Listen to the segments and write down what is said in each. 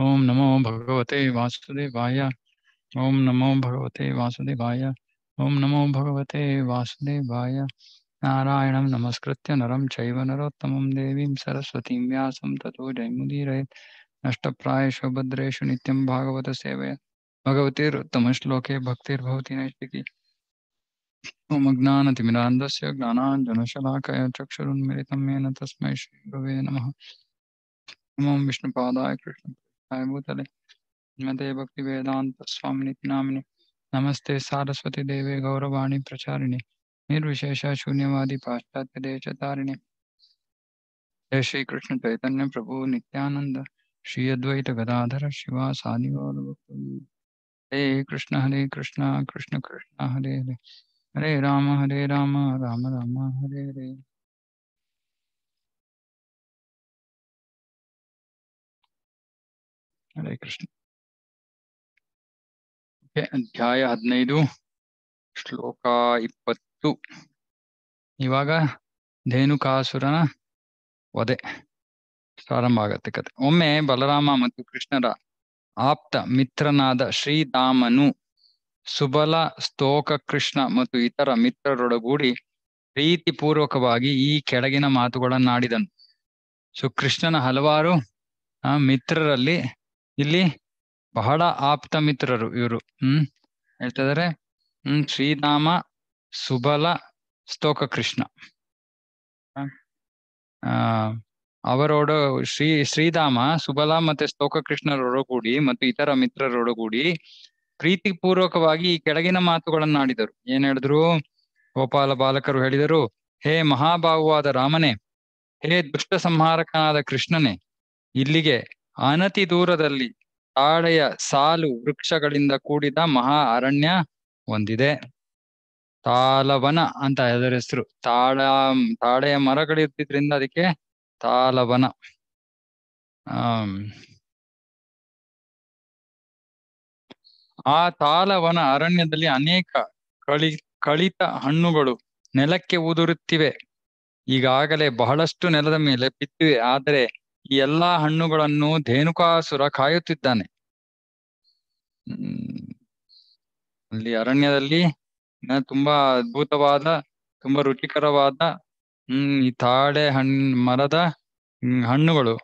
ओम नमो भगवते वासुदेवाय ओम नमो भगवते वासुदेवाय ओम नमो भगवते वासुदेवाय नारायण नमस्कृत्य नरम चैव तथो देवीं सरस्वतीं व्यासं ततो जयमुदीरयेत् भागवत भद्रेषु नित्यं भागवतसेवय भगवतीरुत्तमश्लोके भक्तिर्भवति नैष्टिकी ज्ञान अज्ञानतिमिरान्धस्य ज्ञानांजनशलाक चक्षुरुन्मिलितं येन तस्मै श्रीगुरवे नमः ओम विष्णुपादाय कृष्ण तो नमस्ते सारस्वती देवे गौरवाणी प्रचारिणे निर्विशेष शून्यवादी पाश्चात्य देश तारिणे जय श्री कृष्ण चैतन्य प्रभु नित्यानंद श्री अद्वैत गदाधर शिवा साधि हरे कृष्ण हरे कृष्ण कृष्ण कृष्ण हरे हरे हरे राम हरे राम राम राम हरे हरे ಹರೇ ಕೃಷ್ಣ ಅಧ್ಯಾಯ ಹದಿನೈದು ಶ್ಲೋಕ ಇಪ್ಪತ್ತು ಇವಾಗ ಧೇನುಕಾಸುರನ ವಧೆ ಪ್ರಾರಂಭ ಆಗತ್ತೆ ಕತೆ ಒಮ್ಮೆ ಬಲರಾಮ ಮತ್ತು ಕೃಷ್ಣರ ಆಪ್ತ ಮಿತ್ರನಾದ ಶ್ರೀಧಾಮನು ಸುಬಲ ಸ್ತೋಕ ಕೃಷ್ಣ ಮತ್ತು ಇತರ ಮಿತ್ರರೊಡಗೂಡಿ ಪ್ರೀತಿಪೂರ್ವಕವಾಗಿ ಈ ಕೆಳಗಿನ ಮಾತುಗಳನ್ನಾಡಿದನು ಸೊ ಕೃಷ್ಣನ ಹಲವಾರು ಮಿತ್ರರಲ್ಲಿ ಇಲ್ಲಿ ಬಹಳ ಆಪ್ತ ಮಿತ್ರರು ಇವರು ಹ್ಮ್ ಹೇಳ್ತಾ ಹ್ಮ್ ಶ್ರೀರಾಮ ಸುಬಲ ಸ್ತೋಕ ಕೃಷ್ಣ ಆ ಅವರೋಡ ಶ್ರೀ ಶ್ರೀಧಾಮ ಸುಬಲ ಮತ್ತೆ ಸ್ತೋಕ ಕೃಷ್ಣರೊಡಗೂಡಿ ಮತ್ತು ಇತರ ಮಿತ್ರರೊಡಗೂಡಿ ಪ್ರೀತಿಪೂರ್ವಕವಾಗಿ ಈ ಕೆಳಗಿನ ಮಾತುಗಳನ್ನಾಡಿದರು ಏನ್ ಹೇಳಿದ್ರು ಗೋಪಾಲ ಬಾಲಕರು ಹೇಳಿದರು ಹೇ ಮಹಾಭಾವುವಾದ ರಾಮನೇ ಹೇ ದುಷ್ಟ ಸಂಹಾರಕನಾದ ಕೃಷ್ಣನೇ ಇಲ್ಲಿಗೆ ಅನತಿ ದೂರದಲ್ಲಿ ತಾಳೆಯ ಸಾಲು ವೃಕ್ಷಗಳಿಂದ ಕೂಡಿದ ಮಹಾ ಅರಣ್ಯ ಹೊಂದಿದೆ ತಾಳವನ ಅಂತ ಅದರ ಹೆಸರು ತಾಳ ತಾಳೆಯ ಮರಗಳಿರ್ತಿದ್ರಿಂದ ಅದಕ್ಕೆ ತಾಳವನ ಹ್ಮ್ ಆ ತಾಲವನ ಅರಣ್ಯದಲ್ಲಿ ಅನೇಕ ಕಳಿ ಕಳಿತ ಹಣ್ಣುಗಳು ನೆಲಕ್ಕೆ ಉದುರುತ್ತಿವೆ ಈಗಾಗಲೇ ಬಹಳಷ್ಟು ನೆಲದ ಮೇಲೆ ಬಿದ್ದಿವೆ ಆದರೆ ಈ ಎಲ್ಲಾ ಹಣ್ಣುಗಳನ್ನು ಧೇನುಕಾಸುರ ಕಾಯುತ್ತಿದ್ದಾನೆ ಅಲ್ಲಿ ಅರಣ್ಯದಲ್ಲಿ ತುಂಬಾ ಅದ್ಭುತವಾದ ತುಂಬಾ ರುಚಿಕರವಾದ ಹ್ಮ್ ಈ ತಾಳೆ ಹಣ್ ಮರದ ಹಣ್ಣುಗಳು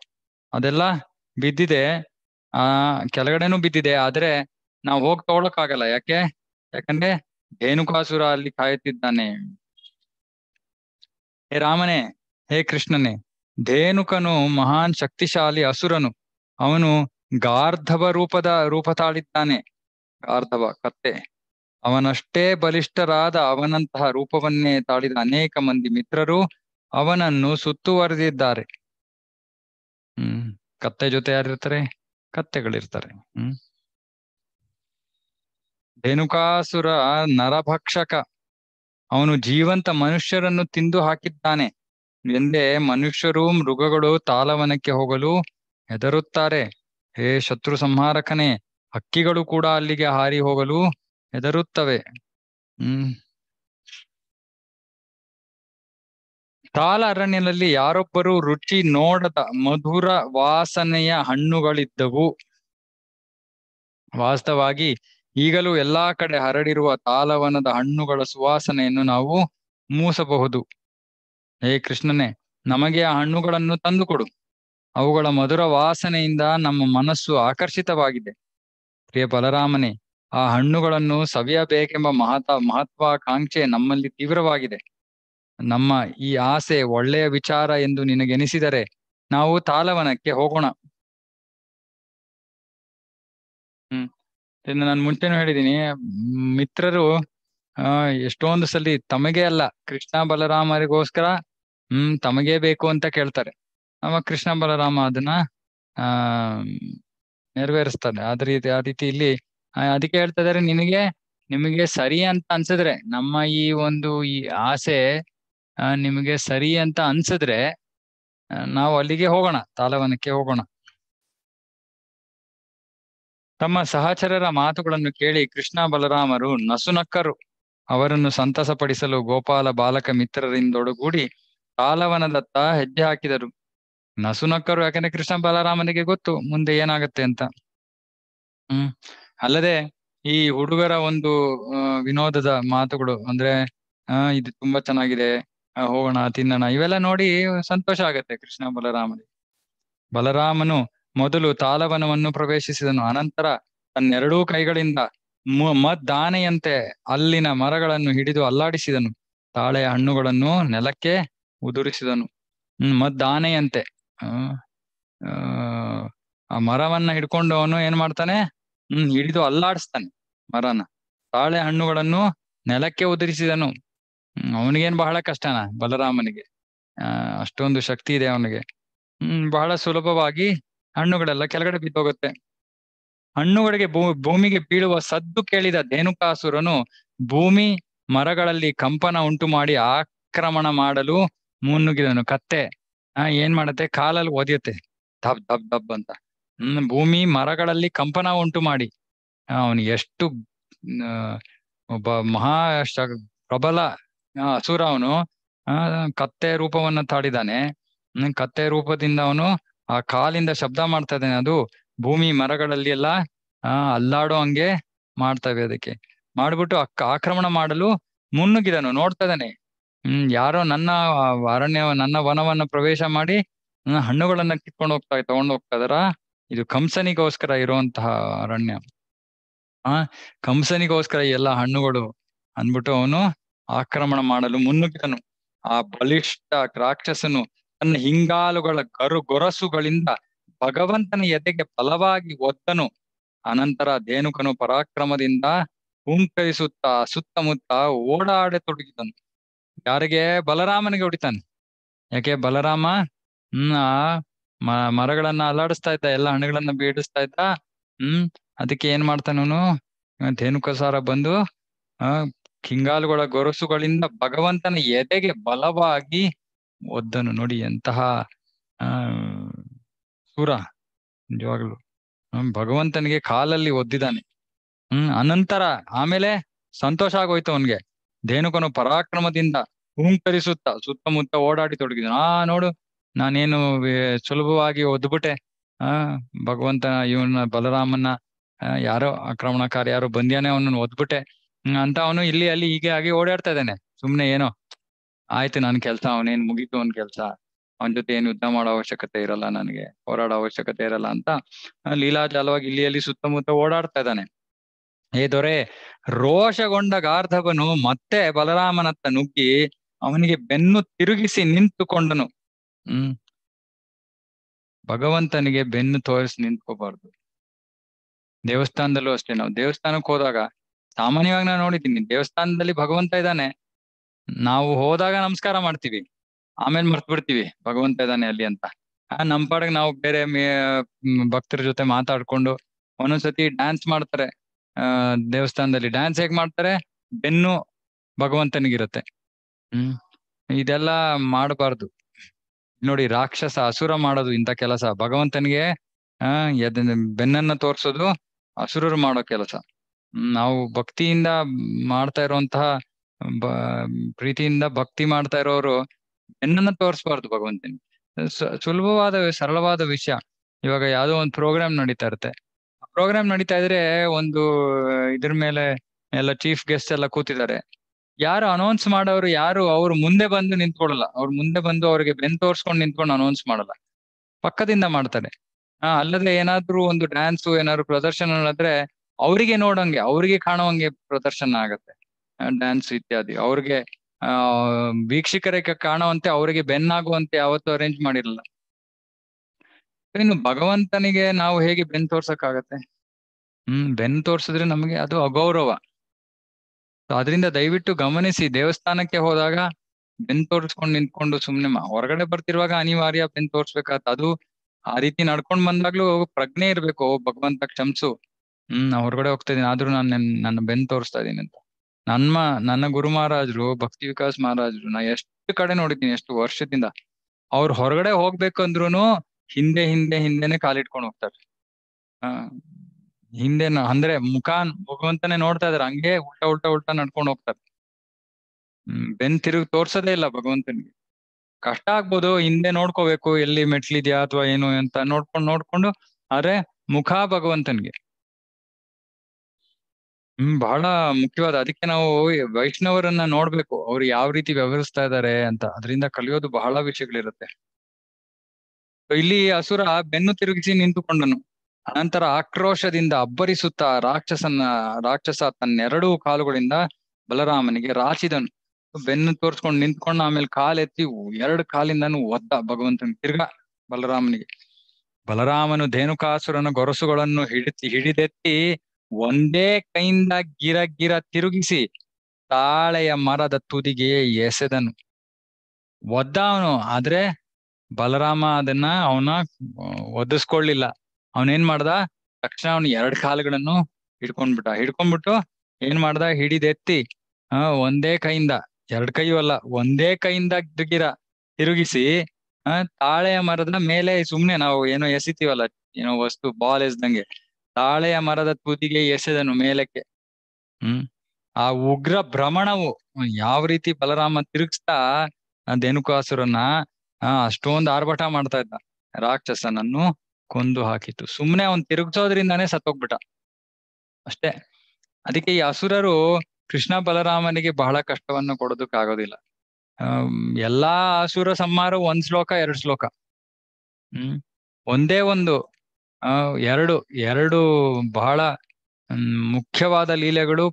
ಅದೆಲ್ಲ ಬಿದ್ದಿದೆ ಆ ಕೆಳಗಡೆನೂ ಬಿದ್ದಿದೆ ಆದ್ರೆ ನಾವು ಹೋಗಿ ತಗೊಳಕ್ ಆಗಲ್ಲ ಯಾಕೆ ಯಾಕಂದ್ರೆ ಧೇನುಕಾಸುರ ಅಲ್ಲಿ ಕಾಯುತ್ತಿದ್ದಾನೆ ಹೇ ರಾಮನೇ ಹೇ ಕೃಷ್ಣನೇ ಧೇನುಕನು ಮಹಾನ್ ಶಕ್ತಿಶಾಲಿ ಅಸುರನು ಅವನು ಗಾರ್ಧವ ರೂಪದ ರೂಪ ತಾಳಿದ್ದಾನೆ ಗಾರ್ಧವ ಕತ್ತೆ ಅವನಷ್ಟೇ ಬಲಿಷ್ಠರಾದ ಅವನಂತಹ ರೂಪವನ್ನೇ ತಾಳಿದ ಅನೇಕ ಮಂದಿ ಮಿತ್ರರು ಅವನನ್ನು ಸುತ್ತುವರೆದಿದ್ದಾರೆ ಹ್ಮ್ ಕತ್ತೆ ಜೊತೆ ಯಾರಿರ್ತಾರೆ ಕತ್ತೆಗಳಿರ್ತಾರೆ ಹ್ಮ್ ಧೇನುಕಾಸುರ ನರಭಕ್ಷಕ ಅವನು ಜೀವಂತ ಮನುಷ್ಯರನ್ನು ತಿಂದು ಹಾಕಿದ್ದಾನೆ ಎಂದೇ ಮನುಷ್ಯರು ಮೃಗಗಳು ತಾಲವನಕ್ಕೆ ಹೋಗಲು ಹೆದರುತ್ತಾರೆ ಹೇ ಶತ್ರು ಸಂಹಾರಕನೇ ಹಕ್ಕಿಗಳು ಕೂಡ ಅಲ್ಲಿಗೆ ಹಾರಿ ಹೋಗಲು ಹೆದರುತ್ತವೆ ಹ್ಮ್ ತಾಲ ಅರಣ್ಯದಲ್ಲಿ ಯಾರೊಬ್ಬರು ರುಚಿ ನೋಡದ ಮಧುರ ವಾಸನೆಯ ಹಣ್ಣುಗಳಿದ್ದವು ವಾಸ್ತವಾಗಿ ಈಗಲೂ ಎಲ್ಲಾ ಕಡೆ ಹರಡಿರುವ ತಾಲವನದ ಹಣ್ಣುಗಳ ಸುವಾಸನೆಯನ್ನು ನಾವು ಮೂಸಬಹುದು ಹೇ ಕೃಷ್ಣನೇ ನಮಗೆ ಆ ಹಣ್ಣುಗಳನ್ನು ತಂದು ಕೊಡು ಅವುಗಳ ಮಧುರ ವಾಸನೆಯಿಂದ ನಮ್ಮ ಮನಸ್ಸು ಆಕರ್ಷಿತವಾಗಿದೆ ಪ್ರಿಯ ಬಲರಾಮನೇ ಆ ಹಣ್ಣುಗಳನ್ನು ಸವಿಯಬೇಕೆಂಬ ಮಹತ್ವ ಮಹತ್ವಾಕಾಂಕ್ಷೆ ನಮ್ಮಲ್ಲಿ ತೀವ್ರವಾಗಿದೆ ನಮ್ಮ ಈ ಆಸೆ ಒಳ್ಳೆಯ ವಿಚಾರ ಎಂದು ನಿನಗೆನಿಸಿದರೆ ನಾವು ತಾಲವನಕ್ಕೆ ಹೋಗೋಣ ಹ್ಮ್ ನಾನು ಮುಂಚೆನೂ ಹೇಳಿದ್ದೀನಿ ಮಿತ್ರರು ಎಷ್ಟೊಂದು ಸಲಿ ತಮಗೆ ಅಲ್ಲ ಕೃಷ್ಣ ಬಲರಾಮರಿಗೋಸ್ಕರ ಹ್ಮ್ ತಮಗೆ ಬೇಕು ಅಂತ ಕೇಳ್ತಾರೆ ನಮ್ಮ ಕೃಷ್ಣ ಬಲರಾಮ ಅದನ್ನ ಆ ನೆರವೇರಿಸ್ತಾರೆ ಆದ್ರೆ ರೀತಿ ಆ ರೀತಿ ಇಲ್ಲಿ ಅದಕ್ಕೆ ಹೇಳ್ತಾ ಇದಾರೆ ನಿನಗೆ ನಿಮಗೆ ಸರಿ ಅಂತ ಅನ್ಸಿದ್ರೆ ನಮ್ಮ ಈ ಒಂದು ಈ ಆಸೆ ನಿಮಗೆ ಸರಿ ಅಂತ ಅನ್ಸಿದ್ರೆ ನಾವು ಅಲ್ಲಿಗೆ ಹೋಗೋಣ ತಾಲವನಕ್ಕೆ ಹೋಗೋಣ ತಮ್ಮ ಸಹಚರರ ಮಾತುಗಳನ್ನು ಕೇಳಿ ಕೃಷ್ಣ ಬಲರಾಮರು ನಸುನಕ್ಕರು ಅವರನ್ನು ಸಂತಸಪಡಿಸಲು ಗೋಪಾಲ ಬಾಲಕ ಮಿತ್ರರಿಂದೊಡಗೂಡಿ ಕಾಲವನದತ್ತ ಹೆಜ್ಜೆ ಹಾಕಿದರು ನಸುನಕ್ಕರು ಯಾಕಂದ್ರೆ ಕೃಷ್ಣ ಬಲರಾಮನಿಗೆ ಗೊತ್ತು ಮುಂದೆ ಏನಾಗತ್ತೆ ಅಂತ ಹ್ಮ್ ಅಲ್ಲದೆ ಈ ಹುಡುಗರ ಒಂದು ವಿನೋದದ ಮಾತುಗಳು ಅಂದ್ರೆ ಆ ಇದು ತುಂಬಾ ಚೆನ್ನಾಗಿದೆ ಹೋಗೋಣ ತಿನ್ನೋಣ ಇವೆಲ್ಲ ನೋಡಿ ಸಂತೋಷ ಆಗತ್ತೆ ಕೃಷ್ಣ ಬಲರಾಮನಿಗೆ ಬಲರಾಮನು ಮೊದಲು ತಾಲವನವನ್ನು ಪ್ರವೇಶಿಸಿದನು ಅನಂತರ ತನ್ನೆರಡೂ ಕೈಗಳಿಂದ ಮದ್ದಾನೆಯಂತೆ ಅಲ್ಲಿನ ಮರಗಳನ್ನು ಹಿಡಿದು ಅಲ್ಲಾಡಿಸಿದನು ತಾಳೆಯ ಹಣ್ಣುಗಳನ್ನು ನೆಲಕ್ಕೆ ಉದುರಿಸಿದನು ಮದ್ದಾನೆಯಂತೆ ಆ ಮರವನ್ನ ಹಿಡ್ಕೊಂಡು ಅವನು ಏನ್ ಮಾಡ್ತಾನೆ ಹ್ಮ್ ಹಿಡಿದು ಅಲ್ಲಾಡಿಸ್ತಾನೆ ಮರನ ತಾಳೆ ಹಣ್ಣುಗಳನ್ನು ನೆಲಕ್ಕೆ ಉದುರಿಸಿದನು ಅವನಿಗೇನ್ ಬಹಳ ಕಷ್ಟನ ಬಲರಾಮನಿಗೆ ಆ ಅಷ್ಟೊಂದು ಶಕ್ತಿ ಇದೆ ಅವನಿಗೆ ಹ್ಮ್ ಬಹಳ ಸುಲಭವಾಗಿ ಹಣ್ಣುಗಳೆಲ್ಲ ಕೆಳಗಡೆ ಬಿದ್ದೋಗುತ್ತೆ ಹಣ್ಣುಗಳಿಗೆ ಭೂ ಭೂಮಿಗೆ ಬೀಳುವ ಸದ್ದು ಕೇಳಿದ ಧೇನುಕಾಸುರನು ಭೂಮಿ ಮರಗಳಲ್ಲಿ ಕಂಪನ ಉಂಟು ಮಾಡಿ ಆಕ್ರಮಣ ಮಾಡಲು ಮೂನ್ ಕತ್ತೆ ಆ ಏನ್ ಮಾಡತ್ತೆ ಕಾಲಲ್ಲಿ ಒದಿಯುತ್ತೆ ಧಬ್ ಧಬ್ ಧಬ್ ಅಂತ ಹ್ಮ್ ಭೂಮಿ ಮರಗಳಲ್ಲಿ ಕಂಪನ ಉಂಟು ಮಾಡಿ ಅವನು ಎಷ್ಟು ಒಬ್ಬ ಮಹಾ ಪ್ರಬಲ ಹಸುರ ಅವನು ಕತ್ತೆ ರೂಪವನ್ನ ತಾಡಿದಾನೆ ಕತ್ತೆ ರೂಪದಿಂದ ಅವನು ಆ ಕಾಲಿಂದ ಶಬ್ದ ಮಾಡ್ತಾ ಇದ್ದಾನೆ ಅದು ಭೂಮಿ ಮರಗಳಲ್ಲಿ ಎಲ್ಲ ಆ ಅಲ್ಲಾಡೋ ಹಂಗೆ ಮಾಡ್ತವೆ ಅದಕ್ಕೆ ಮಾಡ್ಬಿಟ್ಟು ಅಕ್ಕ ಆಕ್ರಮಣ ಮಾಡಲು ಮುನ್ನುಗ್ಗಿದನು ನೋಡ್ತಾ ಇದ್ದಾನೆ ಹ್ಮ್ ಯಾರೋ ನನ್ನ ಅರಣ್ಯ ನನ್ನ ವನವನ್ನ ಪ್ರವೇಶ ಮಾಡಿ ನನ್ನ ಹಣ್ಣುಗಳನ್ನ ಕಿತ್ಕೊಂಡು ಹೋಗ್ತಾ ತಗೊಂಡು ಹೋಗ್ತಾ ಇದು ಕಂಸನಿಗೋಸ್ಕರ ಇರುವಂತಹ ಅರಣ್ಯ ಆ ಕಂಸನಿಗೋಸ್ಕರ ಈ ಎಲ್ಲಾ ಹಣ್ಣುಗಳು ಅಂದ್ಬಿಟ್ಟು ಅವನು ಆಕ್ರಮಣ ಮಾಡಲು ಮುನ್ನುಗ್ಗಿದನು ಆ ಬಲಿಷ್ಠ ರಾಕ್ಷಸನು ತನ್ನ ಹಿಂಗಾಲುಗಳ ಗರು ಗೊರಸುಗಳಿಂದ ಭಗವಂತನ ಎದೆಗೆ ಬಲವಾಗಿ ಒದ್ದನು ಅನಂತರ ಧೇನುಕನು ಪರಾಕ್ರಮದಿಂದ ಹುಂಕರಿಸುತ್ತಾ ಸುತ್ತಮುತ್ತ ಓಡಾಡತೊಡಗಿದನು ಯಾರಿಗೆ ಬಲರಾಮನಿಗೆ ಹೊಡಿತಾನೆ ಯಾಕೆ ಬಲರಾಮ ಹ್ಮ್ ಮರಗಳನ್ನ ಅಲ್ಲಾಡಿಸ್ತಾ ಇದ್ದ ಎಲ್ಲ ಹಣ್ಣುಗಳನ್ನ ಬೀಡಿಸ್ತಾ ಇದ್ದ ಹ್ಮ್ ಅದಕ್ಕೆ ಏನ್ ಮಾಡ್ತಾನವನು ಧೇನುಕಸಾರ ಬಂದು ಆ ಹಿಂಗಾಲುಗಳ ಗೊರಸುಗಳಿಂದ ಭಗವಂತನ ಎದೆಗೆ ಬಲವಾಗಿ ಒದ್ದನು ನೋಡಿ ಎಂತಹ ಆ ಸೂರ ನಿಜವಾಗ್ಲು ಭಗವಂತನಿಗೆ ಕಾಲಲ್ಲಿ ಒದ್ದಿದ್ದಾನೆ ಹ್ಮ್ ಅನಂತರ ಆಮೇಲೆ ಸಂತೋಷ ಆಗೋಯ್ತು ಅವನ್ಗೆ ಧೇನುಕನು ಪರಾಕ್ರಮದಿಂದ ಹೂಂಕರಿಸುತ್ತ ಸುತ್ತಮುತ್ತ ಓಡಾಡಿ ತೊಡಗಿದನು ಆ ನೋಡು ನಾನೇನು ಸುಲಭವಾಗಿ ಒದ್ಬಿಟ್ಟೆ ಆ ಭಗವಂತ ಇವನ ಬಲರಾಮನ್ನ ಯಾರೋ ಆಕ್ರಮಣಕಾರಿ ಯಾರೋ ಬಂದ್ಯಾನೆ ಅವನನ್ನು ಒದ್ಬಿಟ್ಟೆ ಅಂತ ಅವನು ಇಲ್ಲಿ ಅಲ್ಲಿ ಹೀಗೆ ಆಗಿ ಓಡಾಡ್ತಾ ಇದ್ದಾನೆ ಸುಮ್ನೆ ಏನೋ ಆಯ್ತು ನನ್ ಕೆಲ್ಸ ಅವನೇನ್ ಮುಗೀತು ಅವನ್ ಕೆಲ್ಸ ಅವನ ಜೊತೆ ಏನು ಯುದ್ಧ ಮಾಡೋ ಅವಶ್ಯಕತೆ ಇರಲ್ಲ ನನಗೆ ಹೋರಾಡೋ ಅವಶ್ಯಕತೆ ಇರಲ್ಲ ಅಂತ ಲೀಲಾಜಾಲವಾಗಿ ಇಲ್ಲಿ ಅಲ್ಲಿ ಸುತ್ತಮುತ್ತ ಓಡಾಡ್ತಾ ಇದ್ದಾನೆ ಹೇ ದೊರೆ ರೋಷಗೊಂಡ ಗಾರ್ಧವನು ಮತ್ತೆ ಬಲರಾಮನತ್ತ ನುಗ್ಗಿ ಅವನಿಗೆ ಬೆನ್ನು ತಿರುಗಿಸಿ ನಿಂತುಕೊಂಡನು ಹ್ಮ್ ಭಗವಂತನಿಗೆ ಬೆನ್ನು ತೋರಿಸಿ ನಿಂತ್ಕೋಬಾರ್ದು ದೇವಸ್ಥಾನದಲ್ಲೂ ಅಷ್ಟೇ ನಾವು ದೇವಸ್ಥಾನಕ್ಕೆ ಹೋದಾಗ ಸಾಮಾನ್ಯವಾಗಿ ನಾನು ನೋಡಿದ್ದೀನಿ ದೇವಸ್ಥಾನದಲ್ಲಿ ಭಗವಂತ ಇದ್ದಾನೆ ನಾವು ಹೋದಾಗ ನಮಸ್ಕಾರ ಮಾಡ್ತೀವಿ ಆಮೇಲೆ ಮರ್ತ್ ಬಿಡ್ತೀವಿ ಭಗವಂತ ಇದ್ದಾನೆ ಅಲ್ಲಿ ಅಂತ ನಮ್ ಪಾಡಗ್ ನಾವು ಬೇರೆ ಭಕ್ತರ ಜೊತೆ ಮಾತಾಡ್ಕೊಂಡು ಒಂದೊಂದ್ಸತಿ ಡ್ಯಾನ್ಸ್ ಮಾಡ್ತಾರೆ ಆ ದೇವಸ್ಥಾನದಲ್ಲಿ ಡ್ಯಾನ್ಸ್ ಹೇಗ್ ಮಾಡ್ತಾರೆ ಬೆನ್ನು ಭಗವಂತನಿಗಿರುತ್ತೆ ಹ್ಮ್ ಇದೆಲ್ಲ ಮಾಡಬಾರ್ದು ನೋಡಿ ರಾಕ್ಷಸ ಅಸುರ ಮಾಡೋದು ಇಂಥ ಕೆಲಸ ಭಗವಂತನಿಗೆ ಆ ಬೆನ್ನನ್ನ ತೋರ್ಸೋದು ಅಸುರರು ಮಾಡೋ ಕೆಲಸ ನಾವು ಭಕ್ತಿಯಿಂದ ಮಾಡ್ತಾ ಇರುವಂತಹ ಪ್ರೀತಿಯಿಂದ ಭಕ್ತಿ ಮಾಡ್ತಾ ಇರೋರು ಬೆನ್ನನ್ನ ತೋರಿಸ್ಬಾರ್ದು ಭಗವಂತನಿಗೆ ಸುಲಭವಾದ ಸರಳವಾದ ವಿಷಯ ಇವಾಗ ಯಾವುದೋ ಒಂದು ಪ್ರೋಗ್ರಾಮ್ ನಡೀತಾ ಇರುತ್ತೆ ಪ್ರೋಗ್ರಾಮ್ ನಡೀತಾ ಇದ್ರೆ ಒಂದು ಇದ್ರ ಮೇಲೆ ಎಲ್ಲ ಚೀಫ್ ಗೆಸ್ಟ್ ಎಲ್ಲ ಕೂತಿದ್ದಾರೆ ಯಾರು ಅನೌನ್ಸ್ ಮಾಡೋರು ಯಾರು ಅವ್ರು ಮುಂದೆ ಬಂದು ನಿಂತ್ಕೊಳ್ಳಲ್ಲ ಅವ್ರು ಮುಂದೆ ಬಂದು ಅವ್ರಿಗೆ ಬೆನ್ ತೋರ್ಸ್ಕೊಂಡು ನಿಂತ್ಕೊಂಡು ಅನೌನ್ಸ್ ಮಾಡಲ್ಲ ಪಕ್ಕದಿಂದ ಮಾಡ್ತಾರೆ ಹಾ ಅಲ್ಲದೆ ಏನಾದ್ರೂ ಒಂದು ಡ್ಯಾನ್ಸ್ ಏನಾದ್ರು ಪ್ರದರ್ಶನ ಆದ್ರೆ ಅವರಿಗೆ ನೋಡಂಗೆ ಅವರಿಗೆ ಕಾಣುವಂಗೆ ಪ್ರದರ್ಶನ ಆಗತ್ತೆ ಡ್ಯಾನ್ಸ್ ಇತ್ಯಾದಿ ಅವ್ರಿಗೆ ಆ ವೀಕ್ಷಕರಿಗೆ ಕಾಣುವಂತೆ ಅವರಿಗೆ ಬೆನ್ನಾಗುವಂತೆ ಯಾವತ್ತು ಅರೇಂಜ್ ಮಾಡಿರಲ್ಲ ಇನ್ನು ಭಗವಂತನಿಗೆ ನಾವು ಹೇಗೆ ಬೆನ್ ತೋರ್ಸಕ್ಕಾಗತ್ತೆ ಹ್ಮ್ ಬೆನ್ ತೋರ್ಸಿದ್ರೆ ನಮಗೆ ಅದು ಅಗೌರವ ಅದರಿಂದ ದಯವಿಟ್ಟು ಗಮನಿಸಿ ದೇವಸ್ಥಾನಕ್ಕೆ ಹೋದಾಗ ಬೆನ್ ತೋರಿಸ್ಕೊಂಡು ನಿಂತ್ಕೊಂಡು ಸುಮ್ನೆ ಹೊರಗಡೆ ಬರ್ತಿರುವಾಗ ಅನಿವಾರ್ಯ ಬೆನ್ ತೋರ್ಸ್ಬೇಕಾತ ಅದು ಆ ರೀತಿ ನಡ್ಕೊಂಡ್ ಬಂದಾಗ್ಲೂ ಪ್ರಜ್ಞೆ ಇರ್ಬೇಕು ಭಗವಂತ ಕ್ಷಮಸು ಹ್ಮ್ ನಾ ಹೊರಗಡೆ ಹೋಗ್ತಾ ಇದೀನಿ ಆದ್ರೂ ನಾನು ನನ್ನ ಬೆನ್ ತೋರಿಸ್ತಾ ಇದೀನಿ ಅಂತ ನನ್ನ ನನ್ನ ಗುರು ಮಹಾರಾಜರು ಭಕ್ತಿ ವಿಕಾಸ್ ಮಹಾರಾಜರು ನಾ ಎಷ್ಟು ಕಡೆ ನೋಡಿದ್ದೀನಿ ಎಷ್ಟು ವರ್ಷದಿಂದ ಅವ್ರು ಹೊರಗಡೆ ಹೋಗ್ಬೇಕಂದ್ರೂನು ಹಿಂದೆ ಹಿಂದೆ ಹಿಂದೆನೆ ಕಾಲಿಟ್ಕೊಂಡು ಹೋಗ್ತಾರೆ ಹಿಂದೆ ಅಂದ್ರೆ ಮುಖ ಭಗವಂತನೆ ನೋಡ್ತಾ ಇದಾರೆ ಹಂಗೆ ಉಲ್ಟಾ ಉಲ್ಟಾ ಉಲ್ಟಾ ನಡ್ಕೊಂಡು ಹೋಗ್ತಾರೆ ಹ್ಮ್ ಬೆನ್ ತಿರುಗಿ ತೋರ್ಸೋದೇ ಇಲ್ಲ ಭಗವಂತನಿಗೆ ಕಷ್ಟ ಆಗ್ಬೋದು ಹಿಂದೆ ನೋಡ್ಕೋಬೇಕು ಎಲ್ಲಿ ಮೆಟ್ಲಿದ್ಯಾ ಅಥವಾ ಏನು ಅಂತ ನೋಡ್ಕೊಂಡು ನೋಡ್ಕೊಂಡು ಆದ್ರೆ ಮುಖ ಭಗವಂತನ್ಗೆ ಹ್ಮ್ ಬಹಳ ಮುಖ್ಯವಾದ ಅದಕ್ಕೆ ನಾವು ವೈಷ್ಣವರನ್ನ ನೋಡ್ಬೇಕು ಅವ್ರು ಯಾವ ರೀತಿ ವ್ಯವಹರಿಸ್ತಾ ಇದಾರೆ ಅಂತ ಅದರಿಂದ ಕಲಿಯೋದು ಬಹಳ ವಿಷಯಗಳಿರುತ್ತೆ ಇಲ್ಲಿ ಅಸುರ ಬೆನ್ನು ತಿರುಗಿಸಿ ನಿಂತುಕೊಂಡನು ನಂತರ ಆಕ್ರೋಶದಿಂದ ಅಬ್ಬರಿಸುತ್ತಾ ರಾಕ್ಷಸನ ರಾಕ್ಷಸ ತನ್ನೆರಡೂ ಕಾಲುಗಳಿಂದ ಬಲರಾಮನಿಗೆ ರಾಚಿದನು ಬೆನ್ನು ತೋರ್ಸ್ಕೊಂಡು ನಿಂತ್ಕೊಂಡು ಆಮೇಲೆ ಕಾಲೆತ್ತಿ ಎರಡು ಕಾಲಿಂದನು ಒದ್ದ ಭಗವಂತನ ತಿರ್ಗಾ ಬಲರಾಮನಿಗೆ ಬಲರಾಮನು ಧೇನುಕಾಸುರನ ಗೊರಸುಗಳನ್ನು ಹಿಡಿತಿ ಹಿಡಿದೆತ್ತಿ ಒಂದೇ ಕೈಯಿಂದ ಗಿರ ಗಿರ ತಿರುಗಿಸಿ ತಾಳೆಯ ಮರದ ತುದಿಗೆ ಎಸೆದನು ಒದ್ದಾವನು ಆದ್ರೆ ಬಲರಾಮ ಅದನ್ನ ಅವನ ಒದಿಸ್ಕೊಳ್ಳಿಲ್ಲ ಅವನೇನ್ ಮಾಡ್ದ ತಕ್ಷಣ ಅವನ ಎರಡ್ ಕಾಲುಗಳನ್ನು ಹಿಡ್ಕೊಂಡ್ಬಿಟ್ಟ ಹಿಡ್ಕೊಂಡ್ಬಿಟ್ಟು ಏನ್ ಮಾಡ್ದ ಹಿಡಿದೆತ್ತಿ ಆ ಒಂದೇ ಕೈಯಿಂದ ಎರಡ್ ಕೈಯೂ ಅಲ್ಲ ಒಂದೇ ಕೈಯಿಂದ ತಿರುಗಿಸಿ ಆ ತಾಳೆಯ ಮರದ ಮೇಲೆ ಸುಮ್ನೆ ನಾವು ಏನೋ ಎಸಿತೀವಲ್ಲ ಏನೋ ವಸ್ತು ಬಾಲ್ ಎಸ್ದಂಗೆ ತಾಳೆಯ ಮರದ ತುದಿಗೆ ಎಸೆದನು ಮೇಲಕ್ಕೆ ಹ್ಮ್ ಆ ಉಗ್ರ ಭ್ರಮಣವು ಯಾವ ರೀತಿ ಬಲರಾಮ ತಿರುಗಿಸ್ತಾ ಧೇನುಕಾಸುರನ್ನ ಹಾ ಅಷ್ಟೊಂದು ಆರ್ಭಟ ಮಾಡ್ತಾ ಇದ್ದ ರಾಕ್ಷಸನನ್ನು ಕೊಂದು ಹಾಕಿತು ಸುಮ್ನೆ ಅವ್ನ್ ತಿರುಗಿಸೋದ್ರಿಂದಾನೇ ಸತ್ತೋಗ್ಬಿಟ್ಟ ಅಷ್ಟೇ ಅದಕ್ಕೆ ಈ ಅಸುರರು ಕೃಷ್ಣ ಬಲರಾಮನಿಗೆ ಬಹಳ ಕಷ್ಟವನ್ನು ಆಗೋದಿಲ್ಲ ಎಲ್ಲಾ ಅಸುರ ಸಂಹಾರ ಒಂದ್ ಶ್ಲೋಕ ಎರಡ್ ಶ್ಲೋಕ ಹ್ಮ್ ಒಂದೇ ಒಂದು ಎರಡು ಎರಡು ಬಹಳ ಮುಖ್ಯವಾದ ಲೀಲೆಗಳು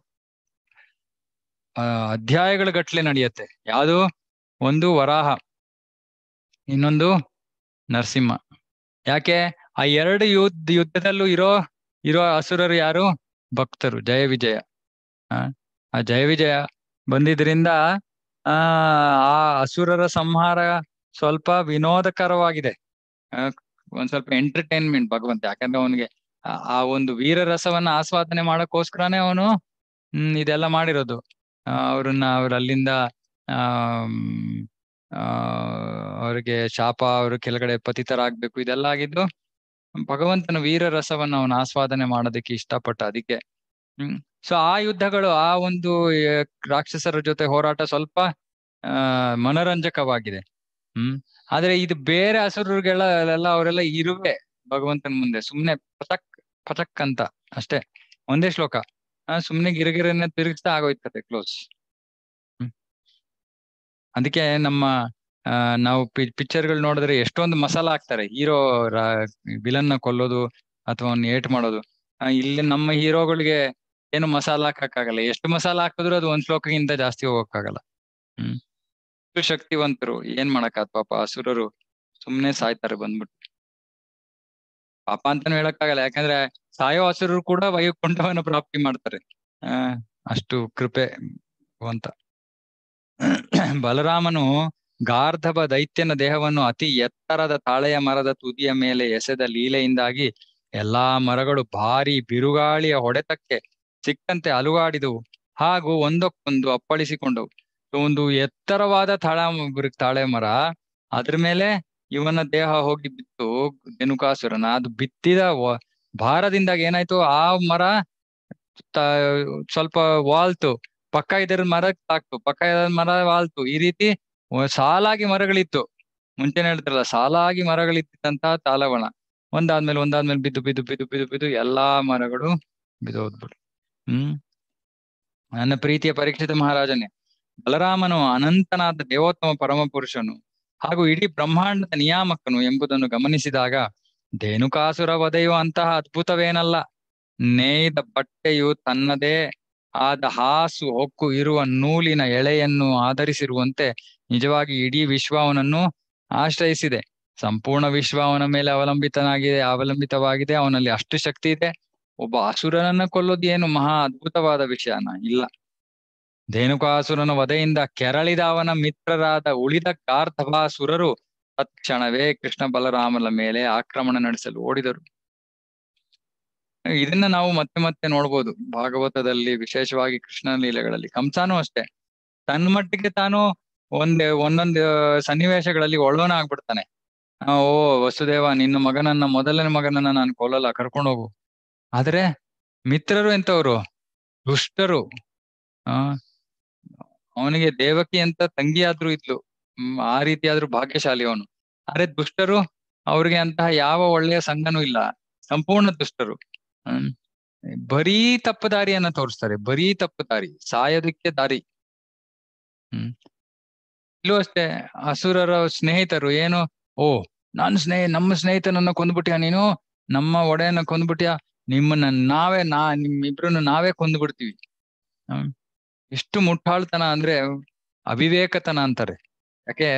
ಅಧ್ಯಾಯಗಳ ಗಟ್ಲೆ ನಡೆಯುತ್ತೆ ಯಾವುದು ಒಂದು ವರಾಹ ಇನ್ನೊಂದು ನರಸಿಂಹ ಯಾಕೆ ಆ ಎರಡು ಯುದ್ಧ ಯುದ್ಧದಲ್ಲೂ ಇರೋ ಇರೋ ಅಸುರರು ಯಾರು ಭಕ್ತರು ಜಯ ವಿಜಯ ಆ ಜಯ ವಿಜಯ ಬಂದಿದ್ರಿಂದ ಆ ಆ ಅಸುರರ ಸಂಹಾರ ಸ್ವಲ್ಪ ವಿನೋದಕರವಾಗಿದೆ ಒಂದ್ ಸ್ವಲ್ಪ ಎಂಟರ್ಟೈನ್ಮೆಂಟ್ ಭಗವಂತ ಯಾಕಂದ್ರೆ ಅವನಿಗೆ ಆ ಒಂದು ವೀರ ರಸವನ್ನ ಆಸ್ವಾದನೆ ಮಾಡಕ್ಕೋಸ್ಕರನೇ ಅವನು ಹ್ಮ್ ಇದೆಲ್ಲ ಮಾಡಿರೋದು ಅವ್ರನ್ನ ಅವ್ರ ಅಲ್ಲಿಂದ ಆ ಆ ಅವ್ರಿಗೆ ಶಾಪ ಅವರು ಕೆಳಗಡೆ ಪತಿತರಾಗ್ಬೇಕು ಇದೆಲ್ಲ ಆಗಿದ್ದು ಭಗವಂತನ ವೀರ ರಸವನ್ನು ಅವನು ಆಸ್ವಾದನೆ ಮಾಡೋದಕ್ಕೆ ಇಷ್ಟಪಟ್ಟ ಅದಕ್ಕೆ ಹ್ಮ್ ಸೊ ಆ ಯುದ್ಧಗಳು ಆ ಒಂದು ರಾಕ್ಷಸರ ಜೊತೆ ಹೋರಾಟ ಸ್ವಲ್ಪ ಆ ಮನೋರಂಜಕವಾಗಿದೆ ಹ್ಮ್ ಆದ್ರೆ ಇದು ಬೇರೆ ಹಸುರುಗಳೆಲ್ಲ ಅವರೆಲ್ಲ ಇರುವೆ ಭಗವಂತನ ಮುಂದೆ ಸುಮ್ನೆ ಪಥಕ್ ಪಥಕ್ ಅಂತ ಅಷ್ಟೇ ಒಂದೇ ಶ್ಲೋಕ ಸುಮ್ನೆ ಗಿರಗಿರನ್ನ ತಿರುಗಿಸ್ತಾ ಆಗೋಯ್ತದೆ ಕ್ಲೋಸ್ ಅದಕ್ಕೆ ನಮ್ಮ ನಾವು ಪಿಕ್ಚರ್ ಗಳು ನೋಡಿದ್ರೆ ಎಷ್ಟೊಂದು ಮಸಾಲ ಹಾಕ್ತಾರೆ ಹೀರೋ ಬಿಲನ್ನ ಕೊಲ್ಲೋದು ಅಥವಾ ಅವ್ನ ಏಟ್ ಮಾಡೋದು ಇಲ್ಲಿ ನಮ್ಮ ಹೀರೋಗಳಿಗೆ ಏನು ಮಸಾಲ ಹಾಕಕ್ಕಾಗಲ್ಲ ಎಷ್ಟು ಮಸಾಲ ಹಾಕಿದ್ರು ಅದು ಒಂದ್ ಶ್ಲೋಕಗಿಂತ ಜಾಸ್ತಿ ಹೋಗಕ್ಕಾಗಲ್ಲ ಹ್ಮ್ ಶಕ್ತಿವಂತರು ಏನ್ ಮಾಡಕ್ ಪಾಪ ಹಸುರರು ಸುಮ್ನೆ ಸಾಯ್ತಾರೆ ಬಂದ್ಬಿಟ್ಟು ಪಾಪ ಅಂತಾನು ಹೇಳಕ್ಕಾಗಲ್ಲ ಯಾಕಂದ್ರೆ ಸಾಯೋ ಹಸುರರು ಕೂಡ ವೈಕುಂಠವನ್ನು ಪ್ರಾಪ್ತಿ ಮಾಡ್ತಾರೆ ಅಷ್ಟು ಕೃಪೆ ಅಂತ ಬಲರಾಮನು ಗಾರ್ಧಬ ದೈತ್ಯನ ದೇಹವನ್ನು ಅತಿ ಎತ್ತರದ ತಾಳೆಯ ಮರದ ತುದಿಯ ಮೇಲೆ ಎಸೆದ ಲೀಲೆಯಿಂದಾಗಿ ಎಲ್ಲಾ ಮರಗಳು ಭಾರಿ ಬಿರುಗಾಳಿಯ ಹೊಡೆತಕ್ಕೆ ಸಿಕ್ಕಂತೆ ಅಲುಗಾಡಿದವು ಹಾಗೂ ಒಂದಕ್ಕೊಂದು ಅಪ್ಪಳಿಸಿಕೊಂಡವು ಒಂದು ಎತ್ತರವಾದ ತಾಳ ತಾಳೆ ಮರ ಅದ್ರ ಮೇಲೆ ಇವನ ದೇಹ ಹೋಗಿ ಬಿತ್ತು ಧನುಕಾಸುರನ ಅದು ಬಿತ್ತಿದ ಭಾರದಿಂದಾಗ ಏನಾಯ್ತು ಆ ಮರ ಸ್ವಲ್ಪ ವಾಲ್ತು ಪಕ್ಕ ಇದ್ರ ಮರ ತಾಕ್ತು ಪಕ್ಕ ಇದ್ರ ಮರ ವಾಲ್ತು ಈ ರೀತಿ ಸಾಲಾಗಿ ಮರಗಳಿತ್ತು ಮುಂಚೆನೆ ಹೇಳ್ತಾರಲ್ಲ ಸಾಲಾಗಿ ಮರಗಳಿದ್ದಂತಹ ತಾಲವಣ ಒಂದಾದ್ಮೇಲೆ ಒಂದಾದ್ಮೇಲೆ ಬಿದ್ದು ಬಿದ್ದು ಬಿದ್ದು ಬಿದ್ದು ಬಿದ್ದು ಎಲ್ಲಾ ಮರಗಳು ಬಿದ್ದೋದ್ಬಿಟ್ಟು ಹ್ಮ್ ನನ್ನ ಪ್ರೀತಿಯ ಪರೀಕ್ಷಿತ ಮಹಾರಾಜನೇ ಬಲರಾಮನು ಅನಂತನಾದ ದೇವೋತ್ತಮ ಪರಮ ಪುರುಷನು ಹಾಗೂ ಇಡೀ ಬ್ರಹ್ಮಾಂಡದ ನಿಯಾಮಕನು ಎಂಬುದನ್ನು ಗಮನಿಸಿದಾಗ ಧೇನುಕಾಸುರ ವಧೆಯು ಅಂತಹ ಅದ್ಭುತವೇನಲ್ಲ ನೇಯ್ದ ಬಟ್ಟೆಯು ತನ್ನದೇ ಆದ ಹಾಸು ಹೊಕ್ಕು ಇರುವ ನೂಲಿನ ಎಳೆಯನ್ನು ಆಧರಿಸಿರುವಂತೆ ನಿಜವಾಗಿ ಇಡೀ ವಿಶ್ವ ಅವನನ್ನು ಆಶ್ರಯಿಸಿದೆ ಸಂಪೂರ್ಣ ವಿಶ್ವ ಅವನ ಮೇಲೆ ಅವಲಂಬಿತನಾಗಿದೆ ಅವಲಂಬಿತವಾಗಿದೆ ಅವನಲ್ಲಿ ಅಷ್ಟು ಶಕ್ತಿ ಇದೆ ಒಬ್ಬ ಅಸುರನನ್ನು ಕೊಲ್ಲೋದು ಏನು ಮಹಾ ಅದ್ಭುತವಾದ ವಿಷಯನ ಇಲ್ಲ ಧೇನುಕಾಸುರನ ವಧೆಯಿಂದ ಕೆರಳಿದ ಅವನ ಮಿತ್ರರಾದ ಉಳಿದ ಕಾರ್ಥವಾಸುರರು ತತ್ಕ್ಷಣವೇ ಕೃಷ್ಣ ಬಲರಾಮನ ಮೇಲೆ ಆಕ್ರಮಣ ನಡೆಸಲು ಓಡಿದರು ಇದನ್ನ ನಾವು ಮತ್ತೆ ಮತ್ತೆ ನೋಡ್ಬೋದು ಭಾಗವತದಲ್ಲಿ ವಿಶೇಷವಾಗಿ ಕೃಷ್ಣ ಲೀಲೆಗಳಲ್ಲಿ ಕಂಸಾನು ಅಷ್ಟೇ ತನ್ನ ಮಟ್ಟಿಗೆ ತಾನು ಒಂದೇ ಒಂದೊಂದು ಸನ್ನಿವೇಶಗಳಲ್ಲಿ ಒಳ್ಳೋನ ಆಗ್ಬಿಡ್ತಾನೆ ಓ ವಸುದೇವ ನಿನ್ನ ಮಗನನ್ನ ಮೊದಲನೇ ಮಗನನ್ನ ನಾನು ಕೊಲ್ಲಲ್ಲ ಕರ್ಕೊಂಡು ಹೋಗು ಆದ್ರೆ ಮಿತ್ರರು ಎಂತವ್ರು ದುಷ್ಟರು ಆ ಅವನಿಗೆ ದೇವಕಿ ಅಂತ ತಂಗಿ ಆದ್ರೂ ಇದ್ಲು ಆ ರೀತಿಯಾದ್ರೂ ಭಾಗ್ಯಶಾಲಿ ಅವನು ಆದ್ರೆ ದುಷ್ಟರು ಅವ್ರಿಗೆ ಅಂತಹ ಯಾವ ಒಳ್ಳೆಯ ಸಂಘನೂ ಇಲ್ಲ ಸಂಪೂರ್ಣ ದುಷ್ಟರು ಹ್ಮ್ ಬರೀ ತಪ್ಪು ದಾರಿಯನ್ನ ತೋರಿಸ್ತಾರೆ ಬರೀ ತಪ್ಪು ದಾರಿ ಸಾಯೋದಕ್ಕೆ ದಾರಿ ಹ್ಮ್ ಇಲ್ಲೂ ಅಷ್ಟೇ ಹಸುರರ ಸ್ನೇಹಿತರು ಏನು ಓ ನಾನು ಸ್ನೇಹ ನಮ್ಮ ಸ್ನೇಹಿತನನ್ನ ಕೊಂದ್ಬಿಟ್ಯಾ ನೀನು ನಮ್ಮ ಒಡೆಯನ್ನ ಕೊಂದ್ಬಿಟ್ಯಾ ನಿಮ್ಮನ್ನ ನಾವೇ ನಾ ನಿಮ್ಮಿಬ್ರನ್ನು ನಾವೇ ಕೊಂದ್ಬಿಡ್ತೀವಿ ಹ್ಮ್ ಎಷ್ಟು ಮುಟ್ಟಾಳ್ತನ ಅಂದ್ರೆ ಅವಿವೇಕತನ ಅಂತಾರೆ ಯಾಕೆ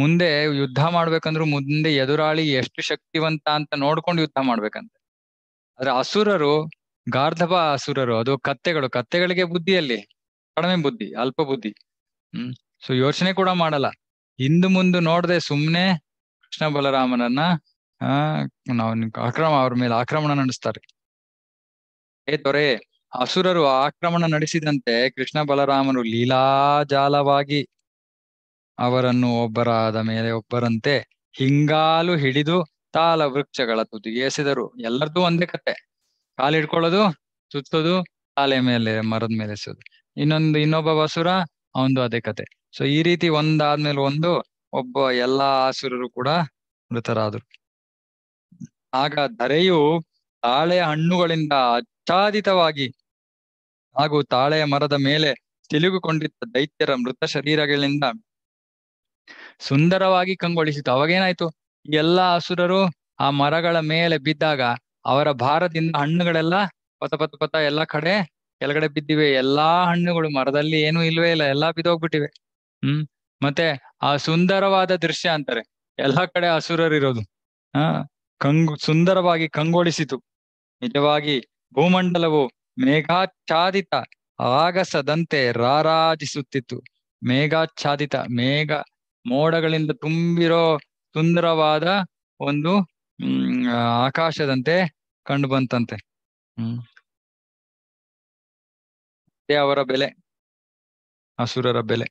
ಮುಂದೆ ಯುದ್ಧ ಮಾಡ್ಬೇಕಂದ್ರು ಮುಂದೆ ಎದುರಾಳಿ ಎಷ್ಟು ಶಕ್ತಿವಂತ ಅಂತ ನೋಡ್ಕೊಂಡು ಯುದ್ಧ ಮಾಡ್ಬೇಕಂತೆ ಆದ್ರೆ ಅಸುರರು ಗಾರ್ಧವ ಅಸುರರು ಅದು ಕತ್ತೆಗಳು ಕತ್ತೆಗಳಿಗೆ ಬುದ್ಧಿಯಲ್ಲಿ ಕಡಿಮೆ ಬುದ್ಧಿ ಅಲ್ಪ ಬುದ್ಧಿ ಹ್ಮ್ ಸೊ ಯೋಚನೆ ಕೂಡ ಮಾಡಲ್ಲ ಹಿಂದು ಮುಂದೆ ನೋಡದೆ ಸುಮ್ನೆ ಕೃಷ್ಣ ಬಲರಾಮನನ್ನ ಆ ನಾವು ಆಕ್ರಮ ಅವ್ರ ಮೇಲೆ ಆಕ್ರಮಣ ನಡೆಸ್ತಾರೆ ಏ ದೊರೆ ಅಸುರರು ಆಕ್ರಮಣ ನಡೆಸಿದಂತೆ ಕೃಷ್ಣ ಬಲರಾಮನು ಲೀಲಾಜಾಲವಾಗಿ ಅವರನ್ನು ಒಬ್ಬರಾದ ಮೇಲೆ ಒಬ್ಬರಂತೆ ಹಿಂಗಾಲು ಹಿಡಿದು ತಾಲ ವೃಕ್ಷಗಳ ತುದಿಗೆ ಎಸೆದರು ಎಲ್ಲರದ್ದು ಒಂದೇ ಕತೆ ಕಾಲಿಡ್ಕೊಳ್ಳೋದು ಸುತ್ತೋದು ತಾಳೆ ಮೇಲೆ ಮರದ ಮೇಲೆ ಎಸೋದು ಇನ್ನೊಂದು ಇನ್ನೊಬ್ಬ ಬಸುರ ಅವನು ಅದೇ ಕತೆ ಸೊ ಈ ರೀತಿ ಒಂದಾದ್ಮೇಲೆ ಒಂದು ಒಬ್ಬ ಎಲ್ಲಾ ಆಸುರರು ಕೂಡ ಮೃತರಾದರು ಆಗ ಧರೆಯು ತಾಳೆಯ ಹಣ್ಣುಗಳಿಂದ ಅಚ್ಚಾದಿತವಾಗಿ ಹಾಗೂ ತಾಳೆಯ ಮರದ ಮೇಲೆ ತಿಳುಗುಕೊಂಡಿದ್ದ ದೈತ್ಯರ ಮೃತ ಶರೀರಗಳಿಂದ ಸುಂದರವಾಗಿ ಕಂಗೊಳಿಸಿತು ಅವಾಗೇನಾಯ್ತು ಎಲ್ಲ ಹಸುರರು ಆ ಮರಗಳ ಮೇಲೆ ಬಿದ್ದಾಗ ಅವರ ಭಾರದಿಂದ ಹಣ್ಣುಗಳೆಲ್ಲ ಪತ ಪತ ಪತ ಎಲ್ಲ ಕಡೆ ಕೆಳಗಡೆ ಬಿದ್ದಿವೆ ಎಲ್ಲಾ ಹಣ್ಣುಗಳು ಮರದಲ್ಲಿ ಏನು ಇಲ್ವೇ ಇಲ್ಲ ಎಲ್ಲಾ ಬಿದ್ದೋಗ್ಬಿಟ್ಟಿವೆ ಹ್ಮ್ ಮತ್ತೆ ಆ ಸುಂದರವಾದ ದೃಶ್ಯ ಅಂತಾರೆ ಎಲ್ಲಾ ಕಡೆ ಇರೋದು ಆ ಕಂಗು ಸುಂದರವಾಗಿ ಕಂಗೊಳಿಸಿತು ನಿಜವಾಗಿ ಭೂಮಂಡಲವು ಮೇಘಾಚ್ಛಾದಿತ ಆಗಸದಂತೆ ರಾರಾಜಿಸುತ್ತಿತ್ತು ಮೇಘಾಚ್ಛಾದಿತ ಮೇಘ ಮೋಡಗಳಿಂದ ತುಂಬಿರೋ ಸುಂದರವಾದ ಒಂದು ಹ್ಮ್ ಆಕಾಶದಂತೆ ಕಂಡು ಬಂತಂತೆ ಹ್ಮ್ ಅವರ ಬೆಲೆ ಅಸುರರ ಬೆಲೆ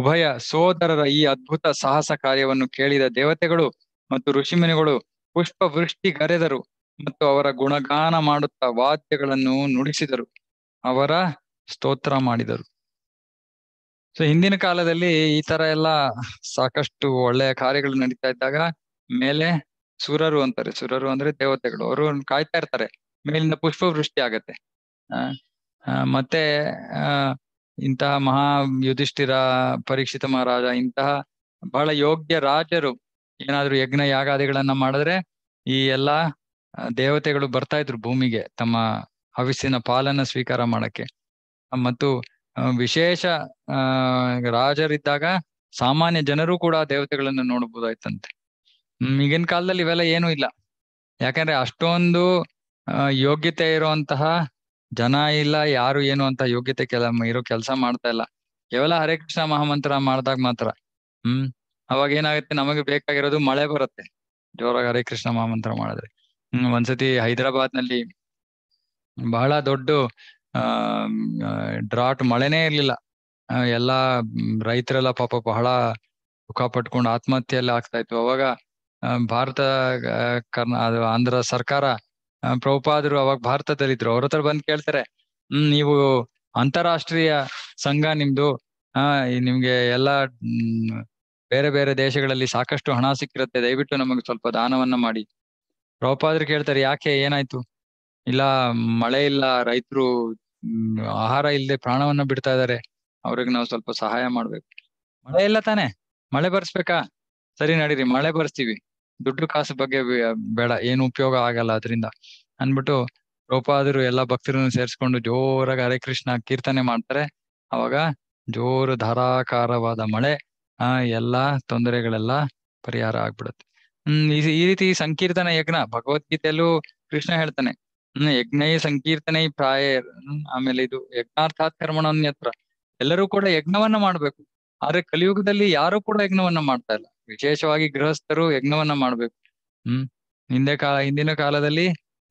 ಉಭಯ ಸೋದರರ ಈ ಅದ್ಭುತ ಸಾಹಸ ಕಾರ್ಯವನ್ನು ಕೇಳಿದ ದೇವತೆಗಳು ಮತ್ತು ಋಷಿಮುನಿಗಳು ಪುಷ್ಪ ವೃಷ್ಟಿ ಕರೆದರು ಮತ್ತು ಅವರ ಗುಣಗಾನ ಮಾಡುತ್ತಾ ವಾದ್ಯಗಳನ್ನು ನುಡಿಸಿದರು ಅವರ ಸ್ತೋತ್ರ ಮಾಡಿದರು ಸೊ ಹಿಂದಿನ ಕಾಲದಲ್ಲಿ ಈ ತರ ಎಲ್ಲ ಸಾಕಷ್ಟು ಒಳ್ಳೆಯ ಕಾರ್ಯಗಳು ನಡೀತಾ ಇದ್ದಾಗ ಮೇಲೆ ಸುರರು ಅಂತಾರೆ ಸುರರು ಅಂದ್ರೆ ದೇವತೆಗಳು ಅವರು ಕಾಯ್ತಾ ಇರ್ತಾರೆ ಮೇಲಿಂದ ಪುಷ್ಪ ವೃಷ್ಟಿ ಆಗತ್ತೆ ಮತ್ತೆ ಇಂತಹ ಮಹಾ ಯುಧಿಷ್ಠಿರ ಪರೀಕ್ಷಿತ ಮಹಾರಾಜ ಇಂತಹ ಬಹಳ ಯೋಗ್ಯ ರಾಜರು ಏನಾದ್ರು ಯಜ್ಞ ಯಾಗಾದಿಗಳನ್ನ ಮಾಡಿದ್ರೆ ಈ ಎಲ್ಲಾ ದೇವತೆಗಳು ಬರ್ತಾ ಇದ್ರು ಭೂಮಿಗೆ ತಮ್ಮ ಹವಿಸ್ಸಿನ ಪಾಲನ್ನ ಸ್ವೀಕಾರ ಮಾಡಕ್ಕೆ ಮತ್ತು ವಿಶೇಷ ಆ ರಾಜರಿದ್ದಾಗ ಸಾಮಾನ್ಯ ಜನರು ಕೂಡ ದೇವತೆಗಳನ್ನ ನೋಡಬಹುದಾಯ್ತಂತೆ ಈಗಿನ ಕಾಲದಲ್ಲಿ ಇವೆಲ್ಲ ಏನೂ ಇಲ್ಲ ಯಾಕಂದ್ರೆ ಅಷ್ಟೊಂದು ಯೋಗ್ಯತೆ ಇರುವಂತಹ ಜನ ಇಲ್ಲ ಯಾರು ಏನು ಅಂತ ಯೋಗ್ಯತೆ ಕೆಲ ಇರೋ ಕೆಲಸ ಮಾಡ್ತಾ ಇಲ್ಲ ಕೇವಲ ಹರೇ ಕೃಷ್ಣ ಮಹಾಮಂತ್ರ ಮಾಡ್ದಾಗ ಮಾತ್ರ ಹ್ಮ್ ಅವಾಗ ಏನಾಗುತ್ತೆ ನಮಗೆ ಬೇಕಾಗಿರೋದು ಮಳೆ ಬರುತ್ತೆ ಜೋರಾಗಿ ಹರೇ ಕೃಷ್ಣ ಮಹಾಮಂತ್ರ ಮಾಡಿದ್ರೆ ಹ್ಮ್ ಒಂದ್ಸತಿ ಹೈದರಾಬಾದ್ ನಲ್ಲಿ ಬಹಳ ದೊಡ್ಡ ಡ್ರಾಟ್ ಮಳೆನೇ ಇರ್ಲಿಲ್ಲ ಎಲ್ಲಾ ರೈತರೆಲ್ಲ ಪಾಪ ಬಹಳ ದುಃಖ ಪಟ್ಕೊಂಡು ಆತ್ಮಹತ್ಯೆಯಲ್ಲಿ ಆಗ್ತಾ ಇತ್ತು ಅವಾಗ ಭಾರತ ಕರ್ನ ಆಂಧ್ರ ಸರ್ಕಾರ ಪ್ರಭುಪಾದರು ಅವಾಗ ಭಾರತದಲ್ಲಿದ್ರು ಅವ್ರ ಹತ್ರ ಬಂದ್ ಕೇಳ್ತಾರೆ ಹ್ಮ್ ನೀವು ಅಂತಾರಾಷ್ಟ್ರೀಯ ಸಂಘ ನಿಮ್ದು ಆ ನಿಮ್ಗೆ ಎಲ್ಲಾ ಬೇರೆ ಬೇರೆ ದೇಶಗಳಲ್ಲಿ ಸಾಕಷ್ಟು ಹಣ ಸಿಕ್ಕಿರುತ್ತೆ ದಯವಿಟ್ಟು ನಮಗೆ ಸ್ವಲ್ಪ ದಾನವನ್ನ ಮಾಡಿ ಪ್ರಭುಪಾದ್ರು ಕೇಳ್ತಾರೆ ಯಾಕೆ ಏನಾಯ್ತು ಇಲ್ಲ ಮಳೆ ಇಲ್ಲ ರೈತರು ಆಹಾರ ಇಲ್ಲದೆ ಪ್ರಾಣವನ್ನ ಬಿಡ್ತಾ ಇದಾರೆ ಅವ್ರಿಗೆ ನಾವು ಸ್ವಲ್ಪ ಸಹಾಯ ಮಾಡ್ಬೇಕು ಮಳೆ ಇಲ್ಲ ತಾನೆ ಮಳೆ ಬರ್ಸ್ಬೇಕಾ ಸರಿ ನಡೀರಿ ಮಳೆ ಬರ್ಸ್ತೀವಿ ದುಡ್ಡು ಕಾಸು ಬಗ್ಗೆ ಬೇಡ ಏನು ಉಪಯೋಗ ಆಗಲ್ಲ ಅದರಿಂದ ಅನ್ಬಿಟ್ಟು ರೋಪಾದರು ಎಲ್ಲಾ ಭಕ್ತರನ್ನು ಸೇರಿಸ್ಕೊಂಡು ಜೋರಾಗಿ ಹರೇ ಕೃಷ್ಣ ಕೀರ್ತನೆ ಮಾಡ್ತಾರೆ ಅವಾಗ ಜೋರು ಧಾರಾಕಾರವಾದ ಮಳೆ ಆ ಎಲ್ಲಾ ತೊಂದರೆಗಳೆಲ್ಲ ಪರಿಹಾರ ಆಗ್ಬಿಡುತ್ತೆ ಹ್ಮ್ ಈ ರೀತಿ ಸಂಕೀರ್ತನ ಯಜ್ಞ ಭಗವದ್ಗೀತೆಯಲ್ಲೂ ಕೃಷ್ಣ ಹೇಳ್ತಾನೆ ಯಜ್ಞೈ ಸಂಕೀರ್ತನೆ ಪ್ರಾಯ ಆಮೇಲೆ ಇದು ಯಜ್ಞಾರ್ಥಾತ್ ಕರ್ಮಣ್ಯತ್ರ ಎಲ್ಲರೂ ಕೂಡ ಯಜ್ಞವನ್ನ ಮಾಡ್ಬೇಕು ಆದ್ರೆ ಕಲಿಯುಗದಲ್ಲಿ ಯಾರು ಕೂಡ ಯಜ್ಞವನ್ನ ಮಾಡ್ತಾ ಇಲ್ಲ ವಿಶೇಷವಾಗಿ ಗೃಹಸ್ಥರು ಯಜ್ಞವನ್ನ ಮಾಡ್ಬೇಕು ಹ್ಮ್ ಹಿಂದೆ ಕಾಲ ಹಿಂದಿನ ಕಾಲದಲ್ಲಿ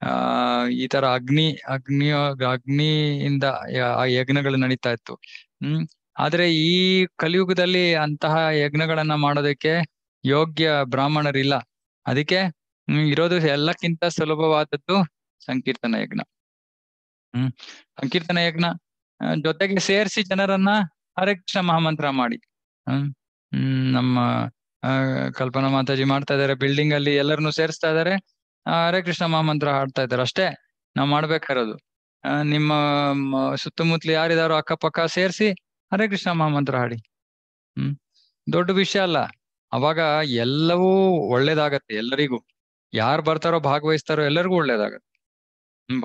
ಆ ಈ ತರ ಅಗ್ನಿ ಅಗ್ನಿ ಅಗ್ನಿಯಿಂದ ಆ ಯಜ್ಞಗಳು ನಡೀತಾ ಇತ್ತು ಹ್ಮ್ ಆದ್ರೆ ಈ ಕಲಿಯುಗದಲ್ಲಿ ಅಂತಹ ಯಜ್ಞಗಳನ್ನ ಮಾಡೋದಕ್ಕೆ ಯೋಗ್ಯ ಬ್ರಾಹ್ಮಣರಿಲ್ಲ ಅದಕ್ಕೆ ಇರೋದು ಎಲ್ಲಕ್ಕಿಂತ ಸುಲಭವಾದದ್ದು ಸಂಕೀರ್ತನ ಯಜ್ಞ ಹ್ಮ್ ಸಂಕೀರ್ತನ ಯಜ್ಞ ಜೊತೆಗೆ ಸೇರಿಸಿ ಜನರನ್ನ ಹರೇ ಕೃಷ್ಣ ಮಹಾಮಂತ್ರ ಮಾಡಿ ಹ್ಮ್ ಹ್ಮ್ ನಮ್ಮ ಕಲ್ಪನಾ ಮಾತಾಜಿ ಮಾಡ್ತಾ ಇದಾರೆ ಬಿಲ್ಡಿಂಗ್ ಅಲ್ಲಿ ಎಲ್ಲರನ್ನು ಸೇರಿಸ್ತಾ ಇದಾರೆ ಹರೇ ಕೃಷ್ಣ ಮಹಾಮಂತ್ರ ಹಾಡ್ತಾ ಇದ್ದಾರೆ ಅಷ್ಟೇ ನಾವ್ ಮಾಡ್ಬೇಕಾರದು ನಿಮ್ಮ ಸುತ್ತಮುತ್ತಲು ಯಾರಿದಾರೋ ಅಕ್ಕಪಕ್ಕ ಸೇರಿಸಿ ಹರೇ ಕೃಷ್ಣ ಮಹಾಮಂತ್ರ ಹಾಡಿ ಹ್ಮ್ ದೊಡ್ಡ ವಿಷಯ ಅಲ್ಲ ಅವಾಗ ಎಲ್ಲವೂ ಒಳ್ಳೇದಾಗತ್ತೆ ಎಲ್ಲರಿಗೂ ಯಾರು ಬರ್ತಾರೋ ಭಾಗವಹಿಸ್ತಾರೋ ಎಲ್ಲರಿಗೂ ಒಳ್ಳೇದಾಗತ್ತೆ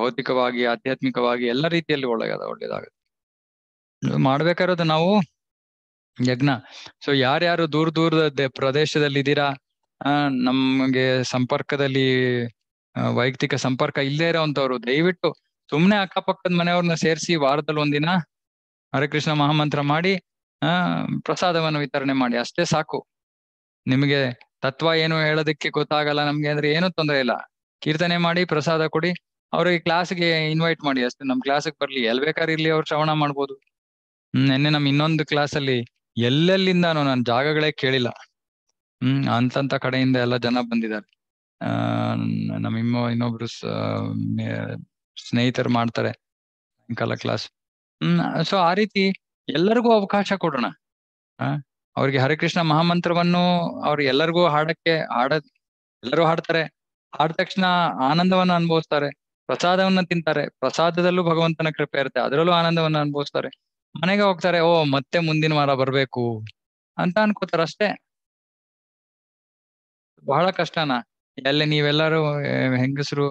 ಭೌತಿಕವಾಗಿ ಆಧ್ಯಾತ್ಮಿಕವಾಗಿ ಎಲ್ಲ ರೀತಿಯಲ್ಲಿ ಒಳ್ಳೆಯದ ಒಳ್ಳೇದಾಗುತ್ತೆ ಮಾಡ್ಬೇಕಾರದು ನಾವು ಯಜ್ಞ ಸೊ ಯಾರ್ಯಾರು ದೂರ ದೂರದ ಪ್ರದೇಶದಲ್ಲಿ ಇದ್ದೀರಾ ನಮ್ಗೆ ಸಂಪರ್ಕದಲ್ಲಿ ವೈಯಕ್ತಿಕ ಸಂಪರ್ಕ ಇಲ್ಲದೆ ಇರೋವಂಥವ್ರು ದಯವಿಟ್ಟು ಸುಮ್ನೆ ಅಕ್ಕಪಕ್ಕದ ಮನೆಯವ್ರನ್ನ ಸೇರಿಸಿ ವಾರದಲ್ಲಿ ಒಂದಿನ ಹರಕೃಷ್ಣ ಮಹಾಮಂತ್ರ ಮಾಡಿ ಆ ಪ್ರಸಾದವನ್ನು ವಿತರಣೆ ಮಾಡಿ ಅಷ್ಟೇ ಸಾಕು ನಿಮಗೆ ತತ್ವ ಏನು ಹೇಳೋದಕ್ಕೆ ಗೊತ್ತಾಗಲ್ಲ ನಮ್ಗೆ ಅಂದ್ರೆ ಏನೂ ತೊಂದರೆ ಇಲ್ಲ ಕೀರ್ತನೆ ಮಾಡಿ ಪ್ರಸಾದ ಕೊಡಿ ಅವ್ರಿಗೆ ಕ್ಲಾಸ್ಗೆ ಇನ್ವೈಟ್ ಮಾಡಿ ಅಷ್ಟೇ ನಮ್ ಕ್ಲಾಸ್ಗೆ ಬರ್ಲಿ ಎಲ್ ಬೇಕಾದ್ರೆ ಇಲ್ಲಿ ಅವ್ರು ಶ್ರವಣ ಮಾಡ್ಬೋದು ನಿನ್ನೆ ನಮ್ ಇನ್ನೊಂದು ಕ್ಲಾಸ್ ಅಲ್ಲಿ ಎಲ್ಲೆಲ್ಲಿಂದಾನು ನಾನು ಜಾಗಗಳೇ ಕೇಳಿಲ್ಲ ಹ್ಮ್ ಅಂತಂತ ಕಡೆಯಿಂದ ಎಲ್ಲ ಜನ ಬಂದಿದ್ದಾರೆ ಆ ನಮ್ಮ ಇಮ್ಮ ಇನ್ನೊಬ್ರು ಸ್ನೇಹಿತರು ಮಾಡ್ತಾರೆ ಸಾಯಂಕಾಲ ಕ್ಲಾಸ್ ಹ್ಮ್ ಸೊ ಆ ರೀತಿ ಎಲ್ಲರಿಗೂ ಅವಕಾಶ ಕೊಡೋಣ ಆ ಅವ್ರಿಗೆ ಹರಿಕೃಷ್ಣ ಮಹಾಮಂತ್ರವನ್ನು ಅವ್ರು ಎಲ್ಲರಿಗೂ ಹಾಡಕ್ಕೆ ಹಾಡ ಎಲ್ಲರೂ ಹಾಡ್ತಾರೆ ಹಾಡ್ ತಕ್ಷಣ ಆನಂದವನ್ನು ಅನುಭವಿಸ್ತಾರೆ ಪ್ರಸಾದವನ್ನ ತಿಂತಾರೆ ಪ್ರಸಾದದಲ್ಲೂ ಭಗವಂತನ ಕೃಪೆ ಇರುತ್ತೆ ಅದರಲ್ಲೂ ಆನಂದವನ್ನ ಅನುಭವಿಸ್ತಾರೆ ಮನೆಗೆ ಹೋಗ್ತಾರೆ ಓ ಮತ್ತೆ ಮುಂದಿನ ವಾರ ಬರ್ಬೇಕು ಅಂತ ಅನ್ಕೋತಾರ ಅಷ್ಟೇ ಬಹಳ ಕಷ್ಟನ ಎಲ್ಲಿ ನೀವೆಲ್ಲರೂ ಹೆಂಗಸರು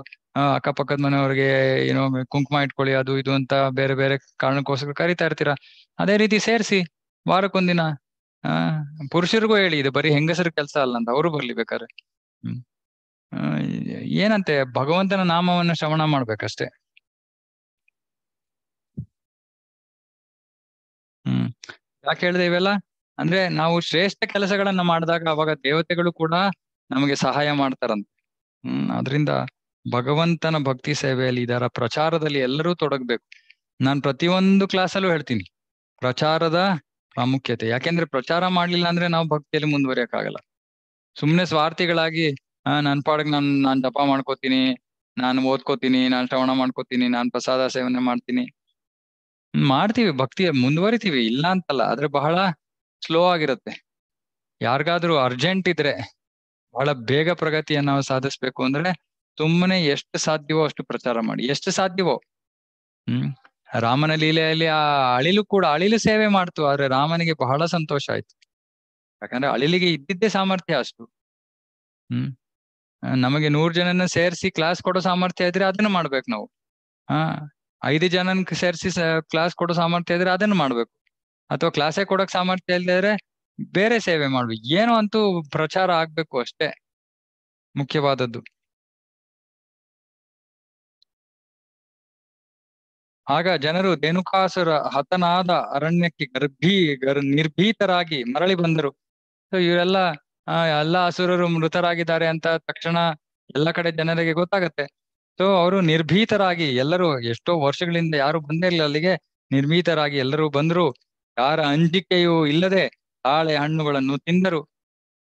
ಅಕ್ಕಪಕ್ಕದ ಮನೆಯವ್ರಿಗೆ ಏನೋ ಕುಂಕುಮ ಇಟ್ಕೊಳ್ಳಿ ಅದು ಇದು ಅಂತ ಬೇರೆ ಬೇರೆ ಕಾರಣಕ್ಕೋಸ್ಕರ ಕರಿತಾ ಇರ್ತೀರಾ ಅದೇ ರೀತಿ ಸೇರಿಸಿ ವಾರಕ್ಕೊಂದಿನ ಆ ಪುರುಷರಿಗೂ ಹೇಳಿ ಇದು ಬರೀ ಹೆಂಗಸರ ಕೆಲಸ ಅಲ್ಲ ಅಂತ ಅವರು ಬರ್ಲಿ ಬೇಕಾದ್ರೆ ಹ್ಮ್ ಏನಂತೆ ಭಗವಂತನ ನಾಮವನ್ನು ಶ್ರವಣ ಮಾಡ್ಬೇಕಷ್ಟೇ ಹ್ಮ್ ಯಾಕೆ ಹೇಳಿದೆ ಇವೆಲ್ಲ ಅಂದ್ರೆ ನಾವು ಶ್ರೇಷ್ಠ ಕೆಲಸಗಳನ್ನ ಮಾಡಿದಾಗ ಅವಾಗ ದೇವತೆಗಳು ಕೂಡ ನಮಗೆ ಸಹಾಯ ಮಾಡ್ತಾರಂತೆ ಹ್ಮ್ ಅದರಿಂದ ಭಗವಂತನ ಭಕ್ತಿ ಸೇವೆಯಲ್ಲಿ ಇದರ ಪ್ರಚಾರದಲ್ಲಿ ಎಲ್ಲರೂ ತೊಡಗ್ಬೇಕು ನಾನು ಪ್ರತಿಯೊಂದು ಕ್ಲಾಸಲ್ಲೂ ಹೇಳ್ತೀನಿ ಪ್ರಚಾರದ ಪ್ರಾಮುಖ್ಯತೆ ಯಾಕೆಂದ್ರೆ ಪ್ರಚಾರ ಮಾಡ್ಲಿಲ್ಲ ಅಂದ್ರೆ ನಾವು ಭಕ್ತಿಯಲ್ಲಿ ಮುಂದುವರಿಯಕ್ಕಾಗಲ್ಲ ಸುಮ್ಮನೆ ಸ್ವಾರ್ಥಿಗಳಾಗಿ ಆ ನನ್ ಪಾಡಕ್ ನಾನ್ ನಾನ್ ಜಪ ಮಾಡ್ಕೋತೀನಿ ನಾನು ಓದ್ಕೋತೀನಿ ನಾನ್ ಶ್ರವಣ ಮಾಡ್ಕೋತೀನಿ ನಾನ್ ಪ್ರಸಾದ ಸೇವನೆ ಮಾಡ್ತೀನಿ ಮಾಡ್ತೀವಿ ಭಕ್ತಿ ಮುಂದುವರಿತೀವಿ ಇಲ್ಲ ಅಂತಲ್ಲ ಆದ್ರೆ ಬಹಳ ಸ್ಲೋ ಆಗಿರುತ್ತೆ ಯಾರಿಗಾದ್ರೂ ಅರ್ಜೆಂಟ್ ಇದ್ರೆ ಬಹಳ ಬೇಗ ಪ್ರಗತಿಯನ್ನ ನಾವು ಸಾಧಿಸ್ಬೇಕು ಅಂದ್ರೆ ತುಂಬನೇ ಎಷ್ಟು ಸಾಧ್ಯವೋ ಅಷ್ಟು ಪ್ರಚಾರ ಮಾಡಿ ಎಷ್ಟು ಸಾಧ್ಯವೋ ಹ್ಮ್ ರಾಮನ ಲೀಲೆಯಲ್ಲಿ ಆ ಅಳಿಲು ಕೂಡ ಅಳಿಲು ಸೇವೆ ಮಾಡ್ತು ಆದ್ರೆ ರಾಮನಿಗೆ ಬಹಳ ಸಂತೋಷ ಆಯ್ತು ಯಾಕಂದ್ರೆ ಅಳಿಲಿಗೆ ಇದ್ದಿದ್ದೇ ಸಾಮರ್ಥ್ಯ ಅಷ್ಟು ಹ್ಮ್ ನಮಗೆ ನೂರ್ ಜನನ ಸೇರಿಸಿ ಕ್ಲಾಸ್ ಕೊಡೋ ಸಾಮರ್ಥ್ಯ ಇದ್ರೆ ಅದನ್ನ ಮಾಡ್ಬೇಕು ನಾವು ಹಾ ಐದು ಜನನ್ ಸೇರಿಸಿ ಕ್ಲಾಸ್ ಕೊಡೋ ಸಾಮರ್ಥ್ಯ ಇದ್ರೆ ಅದನ್ನ ಮಾಡ್ಬೇಕು ಅಥವಾ ಕ್ಲಾಸೇ ಕೊಡಕ್ ಸಾಮರ್ಥ್ಯ ಇಲ್ಲದ್ರೆ ಬೇರೆ ಸೇವೆ ಮಾಡ್ಬೇಕು ಏನೋ ಅಂತೂ ಪ್ರಚಾರ ಆಗ್ಬೇಕು ಅಷ್ಟೇ ಮುಖ್ಯವಾದದ್ದು ಆಗ ಜನರು ದೇನುಕಾಸುರ ಹತನಾದ ಅರಣ್ಯಕ್ಕೆ ಗರ್ಭೀ ಗರ್ ನಿರ್ಭೀತರಾಗಿ ಮರಳಿ ಬಂದರು ಸೊ ಇವರೆಲ್ಲ ಆ ಎಲ್ಲ ಹಸುರರು ಮೃತರಾಗಿದ್ದಾರೆ ಅಂತ ತಕ್ಷಣ ಎಲ್ಲ ಕಡೆ ಜನರಿಗೆ ಗೊತ್ತಾಗತ್ತೆ ಸೊ ಅವರು ನಿರ್ಭೀತರಾಗಿ ಎಲ್ಲರೂ ಎಷ್ಟೋ ವರ್ಷಗಳಿಂದ ಯಾರು ಬಂದಿರಲಿಲ್ಲ ಅಲ್ಲಿಗೆ ನಿರ್ಭೀತರಾಗಿ ಎಲ್ಲರೂ ಬಂದ್ರು ಯಾರ ಅಂಜಿಕೆಯೂ ಇಲ್ಲದೆ ತಾಳೆ ಹಣ್ಣುಗಳನ್ನು ತಿಂದರು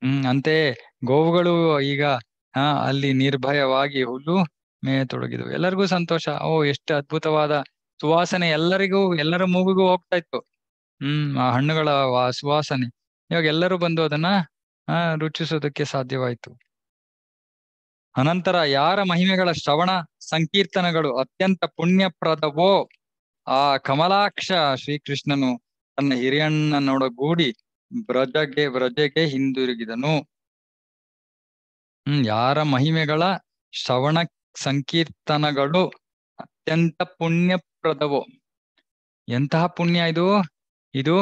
ಹ್ಮ್ ಅಂತೆಯೇ ಗೋವುಗಳು ಈಗ ಹಾ ಅಲ್ಲಿ ನಿರ್ಭಯವಾಗಿ ಹುಲ್ಲು ತೊಡಗಿದ್ವು ಎಲ್ಲರಿಗೂ ಸಂತೋಷ ಓ ಎಷ್ಟು ಅದ್ಭುತವಾದ ಸುವಾಸನೆ ಎಲ್ಲರಿಗೂ ಎಲ್ಲರ ಮೂಗಿಗೂ ಹೋಗ್ತಾ ಇತ್ತು ಹ್ಮ್ ಆ ಹಣ್ಣುಗಳ ಸುವಾಸನೆ ಇವಾಗ ಎಲ್ಲರೂ ಬಂದು ಅದನ್ನ ಆ ರುಚಿಸೋದಕ್ಕೆ ಸಾಧ್ಯವಾಯಿತು ಅನಂತರ ಯಾರ ಮಹಿಮೆಗಳ ಶ್ರವಣ ಸಂಕೀರ್ತನಗಳು ಅತ್ಯಂತ ಪುಣ್ಯಪ್ರದವೋ ಆ ಕಮಲಾಕ್ಷ ಶ್ರೀಕೃಷ್ಣನು ತನ್ನ ಹಿರಿಯಣ್ಣನೊಡಗೂಡಿ ವ್ರಜಗೆ ವ್ರಜೆಗೆ ಹಿಂದಿರುಗಿದನು ಹ್ಮ್ ಯಾರ ಮಹಿಮೆಗಳ ಶ್ರವಣ ಸಂಕೀರ್ತನಗಳು ಅತ್ಯಂತ ಪುಣ್ಯಪ್ರದವೋ ಎಂತಹ ಪುಣ್ಯ ಇದು ಇದು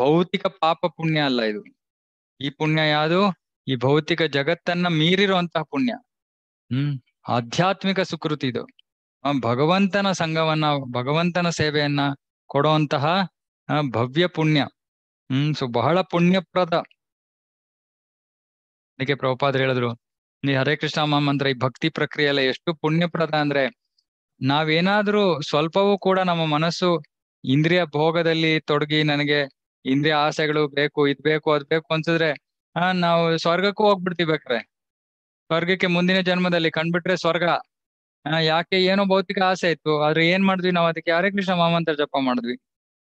ಭೌತಿಕ ಪಾಪ ಪುಣ್ಯ ಅಲ್ಲ ಇದು ಈ ಪುಣ್ಯ ಯಾವುದು ಈ ಭೌತಿಕ ಜಗತ್ತನ್ನ ಮೀರಿರುವಂತಹ ಪುಣ್ಯ ಹ್ಮ್ ಆಧ್ಯಾತ್ಮಿಕ ಸುಕೃತಿ ಇದು ಭಗವಂತನ ಸಂಘವನ್ನ ಭಗವಂತನ ಸೇವೆಯನ್ನ ಕೊಡುವಂತಹ ಭವ್ಯ ಪುಣ್ಯ ಹ್ಮ್ ಸೊ ಬಹಳ ಪುಣ್ಯಪ್ರದ ಅದಕ್ಕೆ ಪ್ರಭುಪಾದ್ರು ಹೇಳಿದ್ರು ನೀ ಹರೇ ಕೃಷ್ಣ ಮಂತ್ರ ಈ ಭಕ್ತಿ ಪ್ರಕ್ರಿಯೆಲ್ಲ ಎಷ್ಟು ಪುಣ್ಯಪ್ರದ ಅಂದ್ರೆ ನಾವೇನಾದ್ರೂ ಸ್ವಲ್ಪವೂ ಕೂಡ ನಮ್ಮ ಮನಸ್ಸು ಇಂದ್ರಿಯ ಭೋಗದಲ್ಲಿ ತೊಡಗಿ ನನಗೆ ಇಂದ್ರಿಯ ಆಸೆಗಳು ಬೇಕು ಇದ್ ಬೇಕು ಅದ್ ಬೇಕು ಅನ್ಸಿದ್ರೆ ಹಾ ನಾವು ಸ್ವರ್ಗಕ್ಕೂ ಹೋಗ್ಬಿಡ್ತೀವಿ ಬೇಕ್ರೆ ಸ್ವರ್ಗಕ್ಕೆ ಮುಂದಿನ ಜನ್ಮದಲ್ಲಿ ಕಂಡ್ಬಿಟ್ರೆ ಸ್ವರ್ಗ ಯಾಕೆ ಏನೋ ಭೌತಿಕ ಆಸೆ ಇತ್ತು ಆದ್ರೆ ಏನ್ ಮಾಡಿದ್ವಿ ನಾವು ಅದಕ್ಕೆ ಯಾರೇ ಕೃಷ್ಣ ಮಾಮಂತ್ರ ಜಪ ಮಾಡಿದ್ವಿ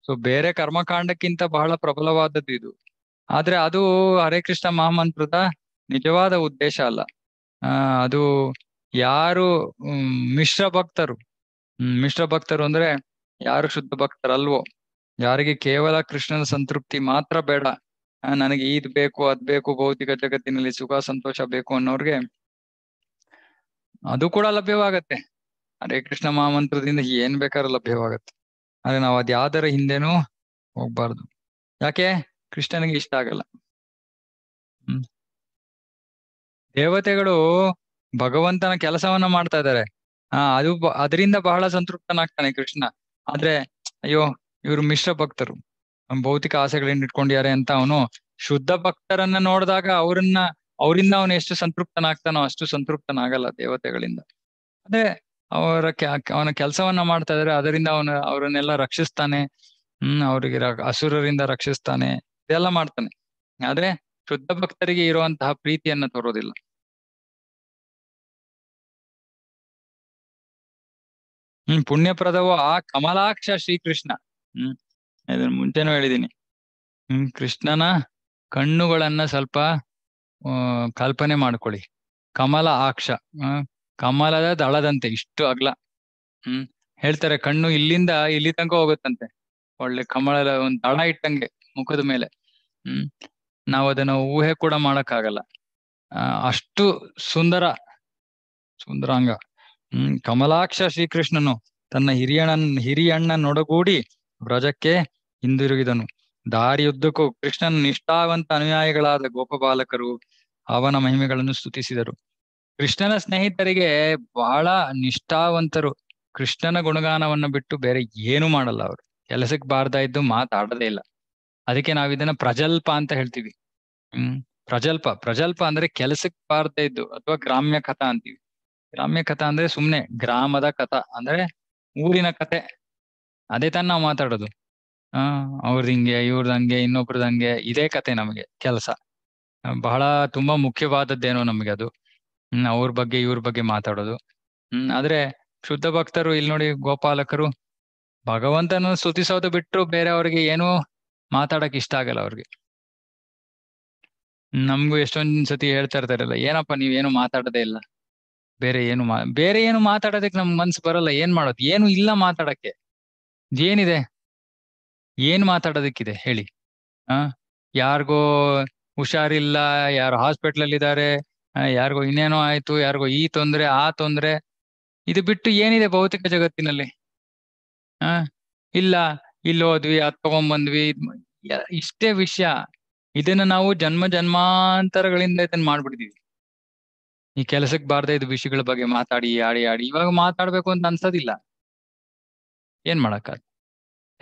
ಸೊ ಬೇರೆ ಕರ್ಮಕಾಂಡಕ್ಕಿಂತ ಬಹಳ ಪ್ರಬಲವಾದದ್ದು ಇದು ಆದ್ರೆ ಅದು ಹರೇ ಕೃಷ್ಣ ಮಹಾಮಂತ್ರದ ನಿಜವಾದ ಉದ್ದೇಶ ಅಲ್ಲ ಅದು ಯಾರು ಮಿಶ್ರ ಭಕ್ತರು ಮಿಶ್ರ ಭಕ್ತರು ಅಂದ್ರೆ ಯಾರು ಶುದ್ಧ ಭಕ್ತರಲ್ವೋ ಯಾರಿಗೆ ಕೇವಲ ಕೃಷ್ಣನ ಸಂತೃಪ್ತಿ ಮಾತ್ರ ಬೇಡ ನನಗೆ ಈದ್ ಬೇಕು ಅದ್ ಬೇಕು ಭೌತಿಕ ಜಗತ್ತಿನಲ್ಲಿ ಸುಖ ಸಂತೋಷ ಬೇಕು ಅನ್ನೋರ್ಗೆ ಅದು ಕೂಡ ಲಭ್ಯವಾಗತ್ತೆ ಅದೇ ಕೃಷ್ಣ ಮಹಾಮಂತ್ರದಿಂದ ಏನ್ ಬೇಕಾದ್ರೂ ಲಭ್ಯವಾಗತ್ತೆ ಆದ್ರೆ ನಾವು ಅದ್ಯಾವುದರ ಹಿಂದೆನೂ ಹೋಗ್ಬಾರ್ದು ಯಾಕೆ ಕೃಷ್ಣನಿಗೆ ಇಷ್ಟ ಆಗಲ್ಲ ಹ್ಮ್ ದೇವತೆಗಳು ಭಗವಂತನ ಕೆಲಸವನ್ನ ಮಾಡ್ತಾ ಇದ್ದಾರೆ ಆ ಅದು ಅದರಿಂದ ಬಹಳ ಸಂತೃಪ್ತನಾಗ್ತಾನೆ ಕೃಷ್ಣ ಆದ್ರೆ ಅಯ್ಯೋ ಇವರು ಮಿಶ್ರ ಭಕ್ತರು ಭೌತಿಕ ಆಸೆಗಳನ್ನ ಇಟ್ಕೊಂಡಿದ್ದಾರೆ ಅಂತ ಅವನು ಶುದ್ಧ ಭಕ್ತರನ್ನ ನೋಡಿದಾಗ ಅವರನ್ನ ಅವರಿಂದ ಅವನು ಎಷ್ಟು ಸಂತೃಪ್ತನಾಗ್ತಾನೋ ಅಷ್ಟು ಸಂತೃಪ್ತನಾಗಲ್ಲ ದೇವತೆಗಳಿಂದ ಅದೇ ಅವರ ಅವನ ಕೆಲಸವನ್ನ ಮಾಡ್ತಾ ಇದ್ರೆ ಅದರಿಂದ ಅವನು ಅವರನ್ನೆಲ್ಲ ರಕ್ಷಿಸ್ತಾನೆ ಹ್ಮ್ ಅವ್ರಿಗೆ ಅಸುರರಿಂದ ರಕ್ಷಿಸ್ತಾನೆ ಇದೆಲ್ಲ ಮಾಡ್ತಾನೆ ಆದ್ರೆ ಶುದ್ಧ ಭಕ್ತರಿಗೆ ಇರುವಂತಹ ಪ್ರೀತಿಯನ್ನ ತೋರೋದಿಲ್ಲ ಹ್ಮ್ ಪುಣ್ಯಪ್ರದವೋ ಆ ಕಮಲಾಕ್ಷ ಶ್ರೀಕೃಷ್ಣ ಹ್ಮ್ ಅದನ್ನ ಮುಂಚೆನೂ ಹೇಳಿದೀನಿ ಹ್ಮ್ ಕೃಷ್ಣನ ಕಣ್ಣುಗಳನ್ನ ಸ್ವಲ್ಪ ಕಲ್ಪನೆ ಮಾಡ್ಕೊಳ್ಳಿ ಕಮಲ ಆಕ್ಷ ಕಮಲದ ದಳದಂತೆ ಇಷ್ಟು ಅಗ್ಲ ಹ್ಮ್ ಹೇಳ್ತಾರೆ ಕಣ್ಣು ಇಲ್ಲಿಂದ ಇಲ್ಲಿ ತನಕ ಹೋಗುತ್ತಂತೆ ಒಳ್ಳೆ ಕಮಲದ ಒಂದ್ ದಳ ಇಟ್ಟಂಗೆ ಮುಖದ ಮೇಲೆ ಹ್ಮ್ ನಾವು ಅದನ್ನ ಊಹೆ ಕೂಡ ಮಾಡಕ್ಕಾಗಲ್ಲ ಅಷ್ಟು ಸುಂದರ ಸುಂದರಾಂಗ ಹ್ಮ್ ಕಮಲಾಕ್ಷ ಶ್ರೀಕೃಷ್ಣನು ತನ್ನ ಹಿರಿಯಣ್ಣ ಹಿರಿಯಣ್ಣ ನೊಡಗೂಡಿ ವ್ರಜಕ್ಕೆ ಹಿಂದಿರುಗಿದನು ದಾರಿಯುದ್ದಕ್ಕೂ ಕೃಷ್ಣನ ನಿಷ್ಠಾವಂತ ಅನುಯಾಯಿಗಳಾದ ಗೋಪಬಾಲಕರು ಅವನ ಮಹಿಮೆಗಳನ್ನು ಸ್ತುತಿಸಿದರು ಕೃಷ್ಣನ ಸ್ನೇಹಿತರಿಗೆ ಬಹಳ ನಿಷ್ಠಾವಂತರು ಕೃಷ್ಣನ ಗುಣಗಾನವನ್ನ ಬಿಟ್ಟು ಬೇರೆ ಏನು ಮಾಡಲ್ಲ ಅವರು ಕೆಲಸಕ್ಕೆ ಬಾರ್ದ ಇದ್ದು ಮಾತಾಡದೇ ಇಲ್ಲ ಅದಕ್ಕೆ ನಾವು ಇದನ್ನ ಪ್ರಜಲ್ಪ ಅಂತ ಹೇಳ್ತೀವಿ ಹ್ಮ್ ಪ್ರಜಲ್ಪ ಪ್ರಜಲ್ಪ ಅಂದ್ರೆ ಕೆಲಸಕ್ಕೆ ಬಾರ್ದ ಇದ್ದು ಅಥವಾ ಗ್ರಾಮ್ಯ ಕಥಾ ಅಂತೀವಿ ಗ್ರಾಮ್ಯ ಕಥಾ ಅಂದ್ರೆ ಸುಮ್ನೆ ಗ್ರಾಮದ ಕಥಾ ಅಂದ್ರೆ ಊರಿನ ಕತೆ ಅದೇ ತಾನೇ ಮಾತಾಡೋದು ಹಾ ಅವ್ರದ್ ಹಿಂಗೆ ಇವ್ರದ್ ಹಂಗೆ ಇನ್ನೊಬ್ರದ್ ಹಂಗೆ ಇದೇ ಕತೆ ನಮಗೆ ಕೆಲಸ ಬಹಳ ತುಂಬಾ ಮುಖ್ಯವಾದದ್ದೇನೋ ನಮ್ಗೆ ಅದು ಹ್ಮ್ ಅವ್ರ ಬಗ್ಗೆ ಇವ್ರ ಬಗ್ಗೆ ಮಾತಾಡೋದು ಹ್ಮ್ ಆದ್ರೆ ಶುದ್ಧ ಭಕ್ತರು ಇಲ್ಲಿ ನೋಡಿ ಗೋಪಾಲಕರು ಭಗವಂತನ ಸ್ತುತಿಸೋದು ಬಿಟ್ಟು ಬೇರೆ ಅವ್ರಿಗೆ ಏನೂ ಮಾತಾಡಕ್ ಇಷ್ಟ ಆಗಲ್ಲ ಅವ್ರಿಗೆ ನಮ್ಗೂ ಎಷ್ಟೊಂದ್ ಸತಿ ಹೇಳ್ತಾ ಇರ್ತಾರಲ್ಲ ಏನಪ್ಪ ನೀವೇನು ಮಾತಾಡದೇ ಇಲ್ಲ ಬೇರೆ ಏನು ಬೇರೆ ಏನು ಮಾತಾಡೋದಕ್ಕೆ ನಮ್ ಮನ್ಸು ಬರಲ್ಲ ಏನ್ ಮಾಡೋದು ಏನು ಇಲ್ಲ ಮಾತಾಡಕ್ಕೆ ಏನಿದೆ ಏನ್ ಮಾತಾಡೋದಕ್ಕಿದೆ ಹೇಳಿ ಆ ಯಾರಿಗೋ ಹುಷಾರಿಲ್ಲ ಯಾರು ಅಲ್ಲಿ ಇದ್ದಾರೆ ಯಾರಿಗೋ ಇನ್ನೇನೋ ಆಯ್ತು ಯಾರಿಗೋ ಈ ತೊಂದ್ರೆ ಆ ತೊಂದ್ರೆ ಇದು ಬಿಟ್ಟು ಏನಿದೆ ಭೌತಿಕ ಜಗತ್ತಿನಲ್ಲಿ ಆ ಇಲ್ಲ ಹೋದ್ವಿ ಅದ್ ತಗೊಂಡ್ಬಂದ್ವಿ ಇಷ್ಟೇ ವಿಷಯ ಇದನ್ನ ನಾವು ಜನ್ಮ ಜನ್ಮಾಂತರಗಳಿಂದ ಇದನ್ನ ಮಾಡ್ಬಿಡ್ತೀವಿ ಈ ಕೆಲಸಕ್ಕೆ ಬಾರ್ದೆ ಇದು ವಿಷಯಗಳ ಬಗ್ಗೆ ಮಾತಾಡಿ ಆಡಿ ಆಡಿ ಇವಾಗ ಮಾತಾಡ್ಬೇಕು ಅಂತ ಅನ್ಸೋದಿಲ್ಲ ಏನ್ ಮಾಡಕ್ಕಾಗ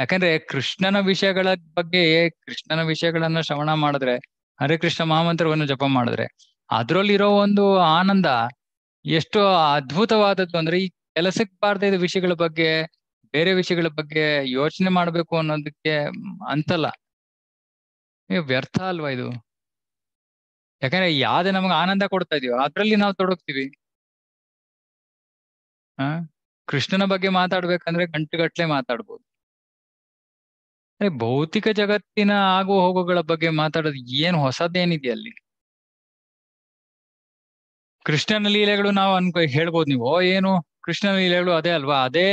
ಯಾಕಂದ್ರೆ ಕೃಷ್ಣನ ವಿಷಯಗಳ ಬಗ್ಗೆ ಕೃಷ್ಣನ ವಿಷಯಗಳನ್ನ ಶ್ರವಣ ಮಾಡಿದ್ರೆ ಹರೇ ಕೃಷ್ಣ ಮಹಾಮಂತ್ರವನ್ನು ಜಪ ಮಾಡಿದ್ರೆ ಅದ್ರಲ್ಲಿರೋ ಒಂದು ಆನಂದ ಎಷ್ಟು ಅದ್ಭುತವಾದದ್ದು ಅಂದ್ರೆ ಈ ಕೆಲಸಕ್ ಬಾರ್ದ ವಿಷಯಗಳ ಬಗ್ಗೆ ಬೇರೆ ವಿಷಯಗಳ ಬಗ್ಗೆ ಯೋಚನೆ ಮಾಡ್ಬೇಕು ಅನ್ನೋದಕ್ಕೆ ಅಂತಲ್ಲ ವ್ಯರ್ಥ ಅಲ್ವಾ ಇದು ಯಾಕಂದ್ರೆ ಯಾವ್ದೇ ನಮ್ಗೆ ಆನಂದ ಕೊಡ್ತಾ ಇದೆಯೋ ಅದ್ರಲ್ಲಿ ನಾವು ತೊಡಗ್ತೀವಿ ಹಾ ಕೃಷ್ಣನ ಬಗ್ಗೆ ಮಾತಾಡ್ಬೇಕಂದ್ರೆ ಗಂಟುಗಟ್ಲೆ ಮಾತಾಡ್ಬೋದು ಭೌತಿಕ ಜಗತ್ತಿನ ಆಗು ಹೋಗುಗಳ ಬಗ್ಗೆ ಮಾತಾಡೋದು ಏನು ಹೊಸದೇನಿದೆ ಅಲ್ಲಿ ಕೃಷ್ಣನ ಲೀಲೆಗಳು ನಾವು ಅನ್ಕೊ ಹೇಳ್ಬೋದು ನೀವು ಓ ಏನು ಕೃಷ್ಣನ ಲೀಲೆಗಳು ಅದೇ ಅಲ್ವಾ ಅದೇ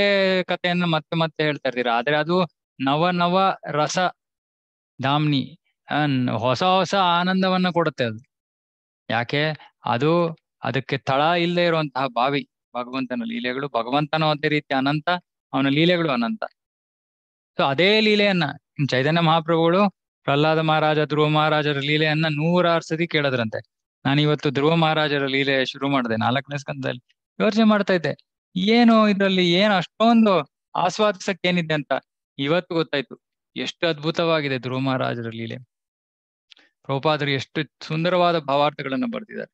ಕಥೆಯನ್ನ ಮತ್ತೆ ಮತ್ತೆ ಹೇಳ್ತಾ ಇರ್ತೀರಾ ಆದ್ರೆ ಅದು ನವ ನವ ರಸ ಧಾಮ್ನಿ ಹೊಸ ಹೊಸ ಆನಂದವನ್ನ ಕೊಡುತ್ತೆ ಅದು ಯಾಕೆ ಅದು ಅದಕ್ಕೆ ತಳ ಇಲ್ಲದೆ ಇರುವಂತಹ ಬಾವಿ ಭಗವಂತನ ಲೀಲೆಗಳು ಭಗವಂತನ ಅದೇ ರೀತಿ ಅನಂತ ಅವನ ಲೀಲೆಗಳು ಅನಂತ ಸೊ ಅದೇ ಲೀಲೆಯನ್ನ ಚೈತನ್ಯ ಮಹಾಪ್ರಭುಗಳು ಪ್ರಹ್ಲಾದ ಮಹಾರಾಜ ಧ್ರುವ ಮಹಾರಾಜರ ಲೀಲೆಯನ್ನ ನೂರಾರು ಸತಿ ಕೇಳದ್ರಂತೆ ನಾನು ಇವತ್ತು ಧ್ರುವ ಮಹಾರಾಜರ ಲೀಲೆ ಶುರು ಮಾಡಿದೆ ನಾಲ್ಕನೇ ಸ್ಕಂದದಲ್ಲಿ ಯೋಚನೆ ಮಾಡ್ತಾ ಇದ್ದೆ ಏನು ಇದರಲ್ಲಿ ಏನು ಅಷ್ಟೊಂದು ಆಸ್ವಾದಿಸಕ್ಕೆ ಏನಿದೆ ಅಂತ ಇವತ್ತು ಗೊತ್ತಾಯ್ತು ಎಷ್ಟು ಅದ್ಭುತವಾಗಿದೆ ಧ್ರುವ ಮಹಾರಾಜರ ಲೀಲೆ ಪ್ರೋಪಾದರು ಎಷ್ಟು ಸುಂದರವಾದ ಭಾವಾರ್ಥಗಳನ್ನ ಬರ್ತಿದ್ದಾರೆ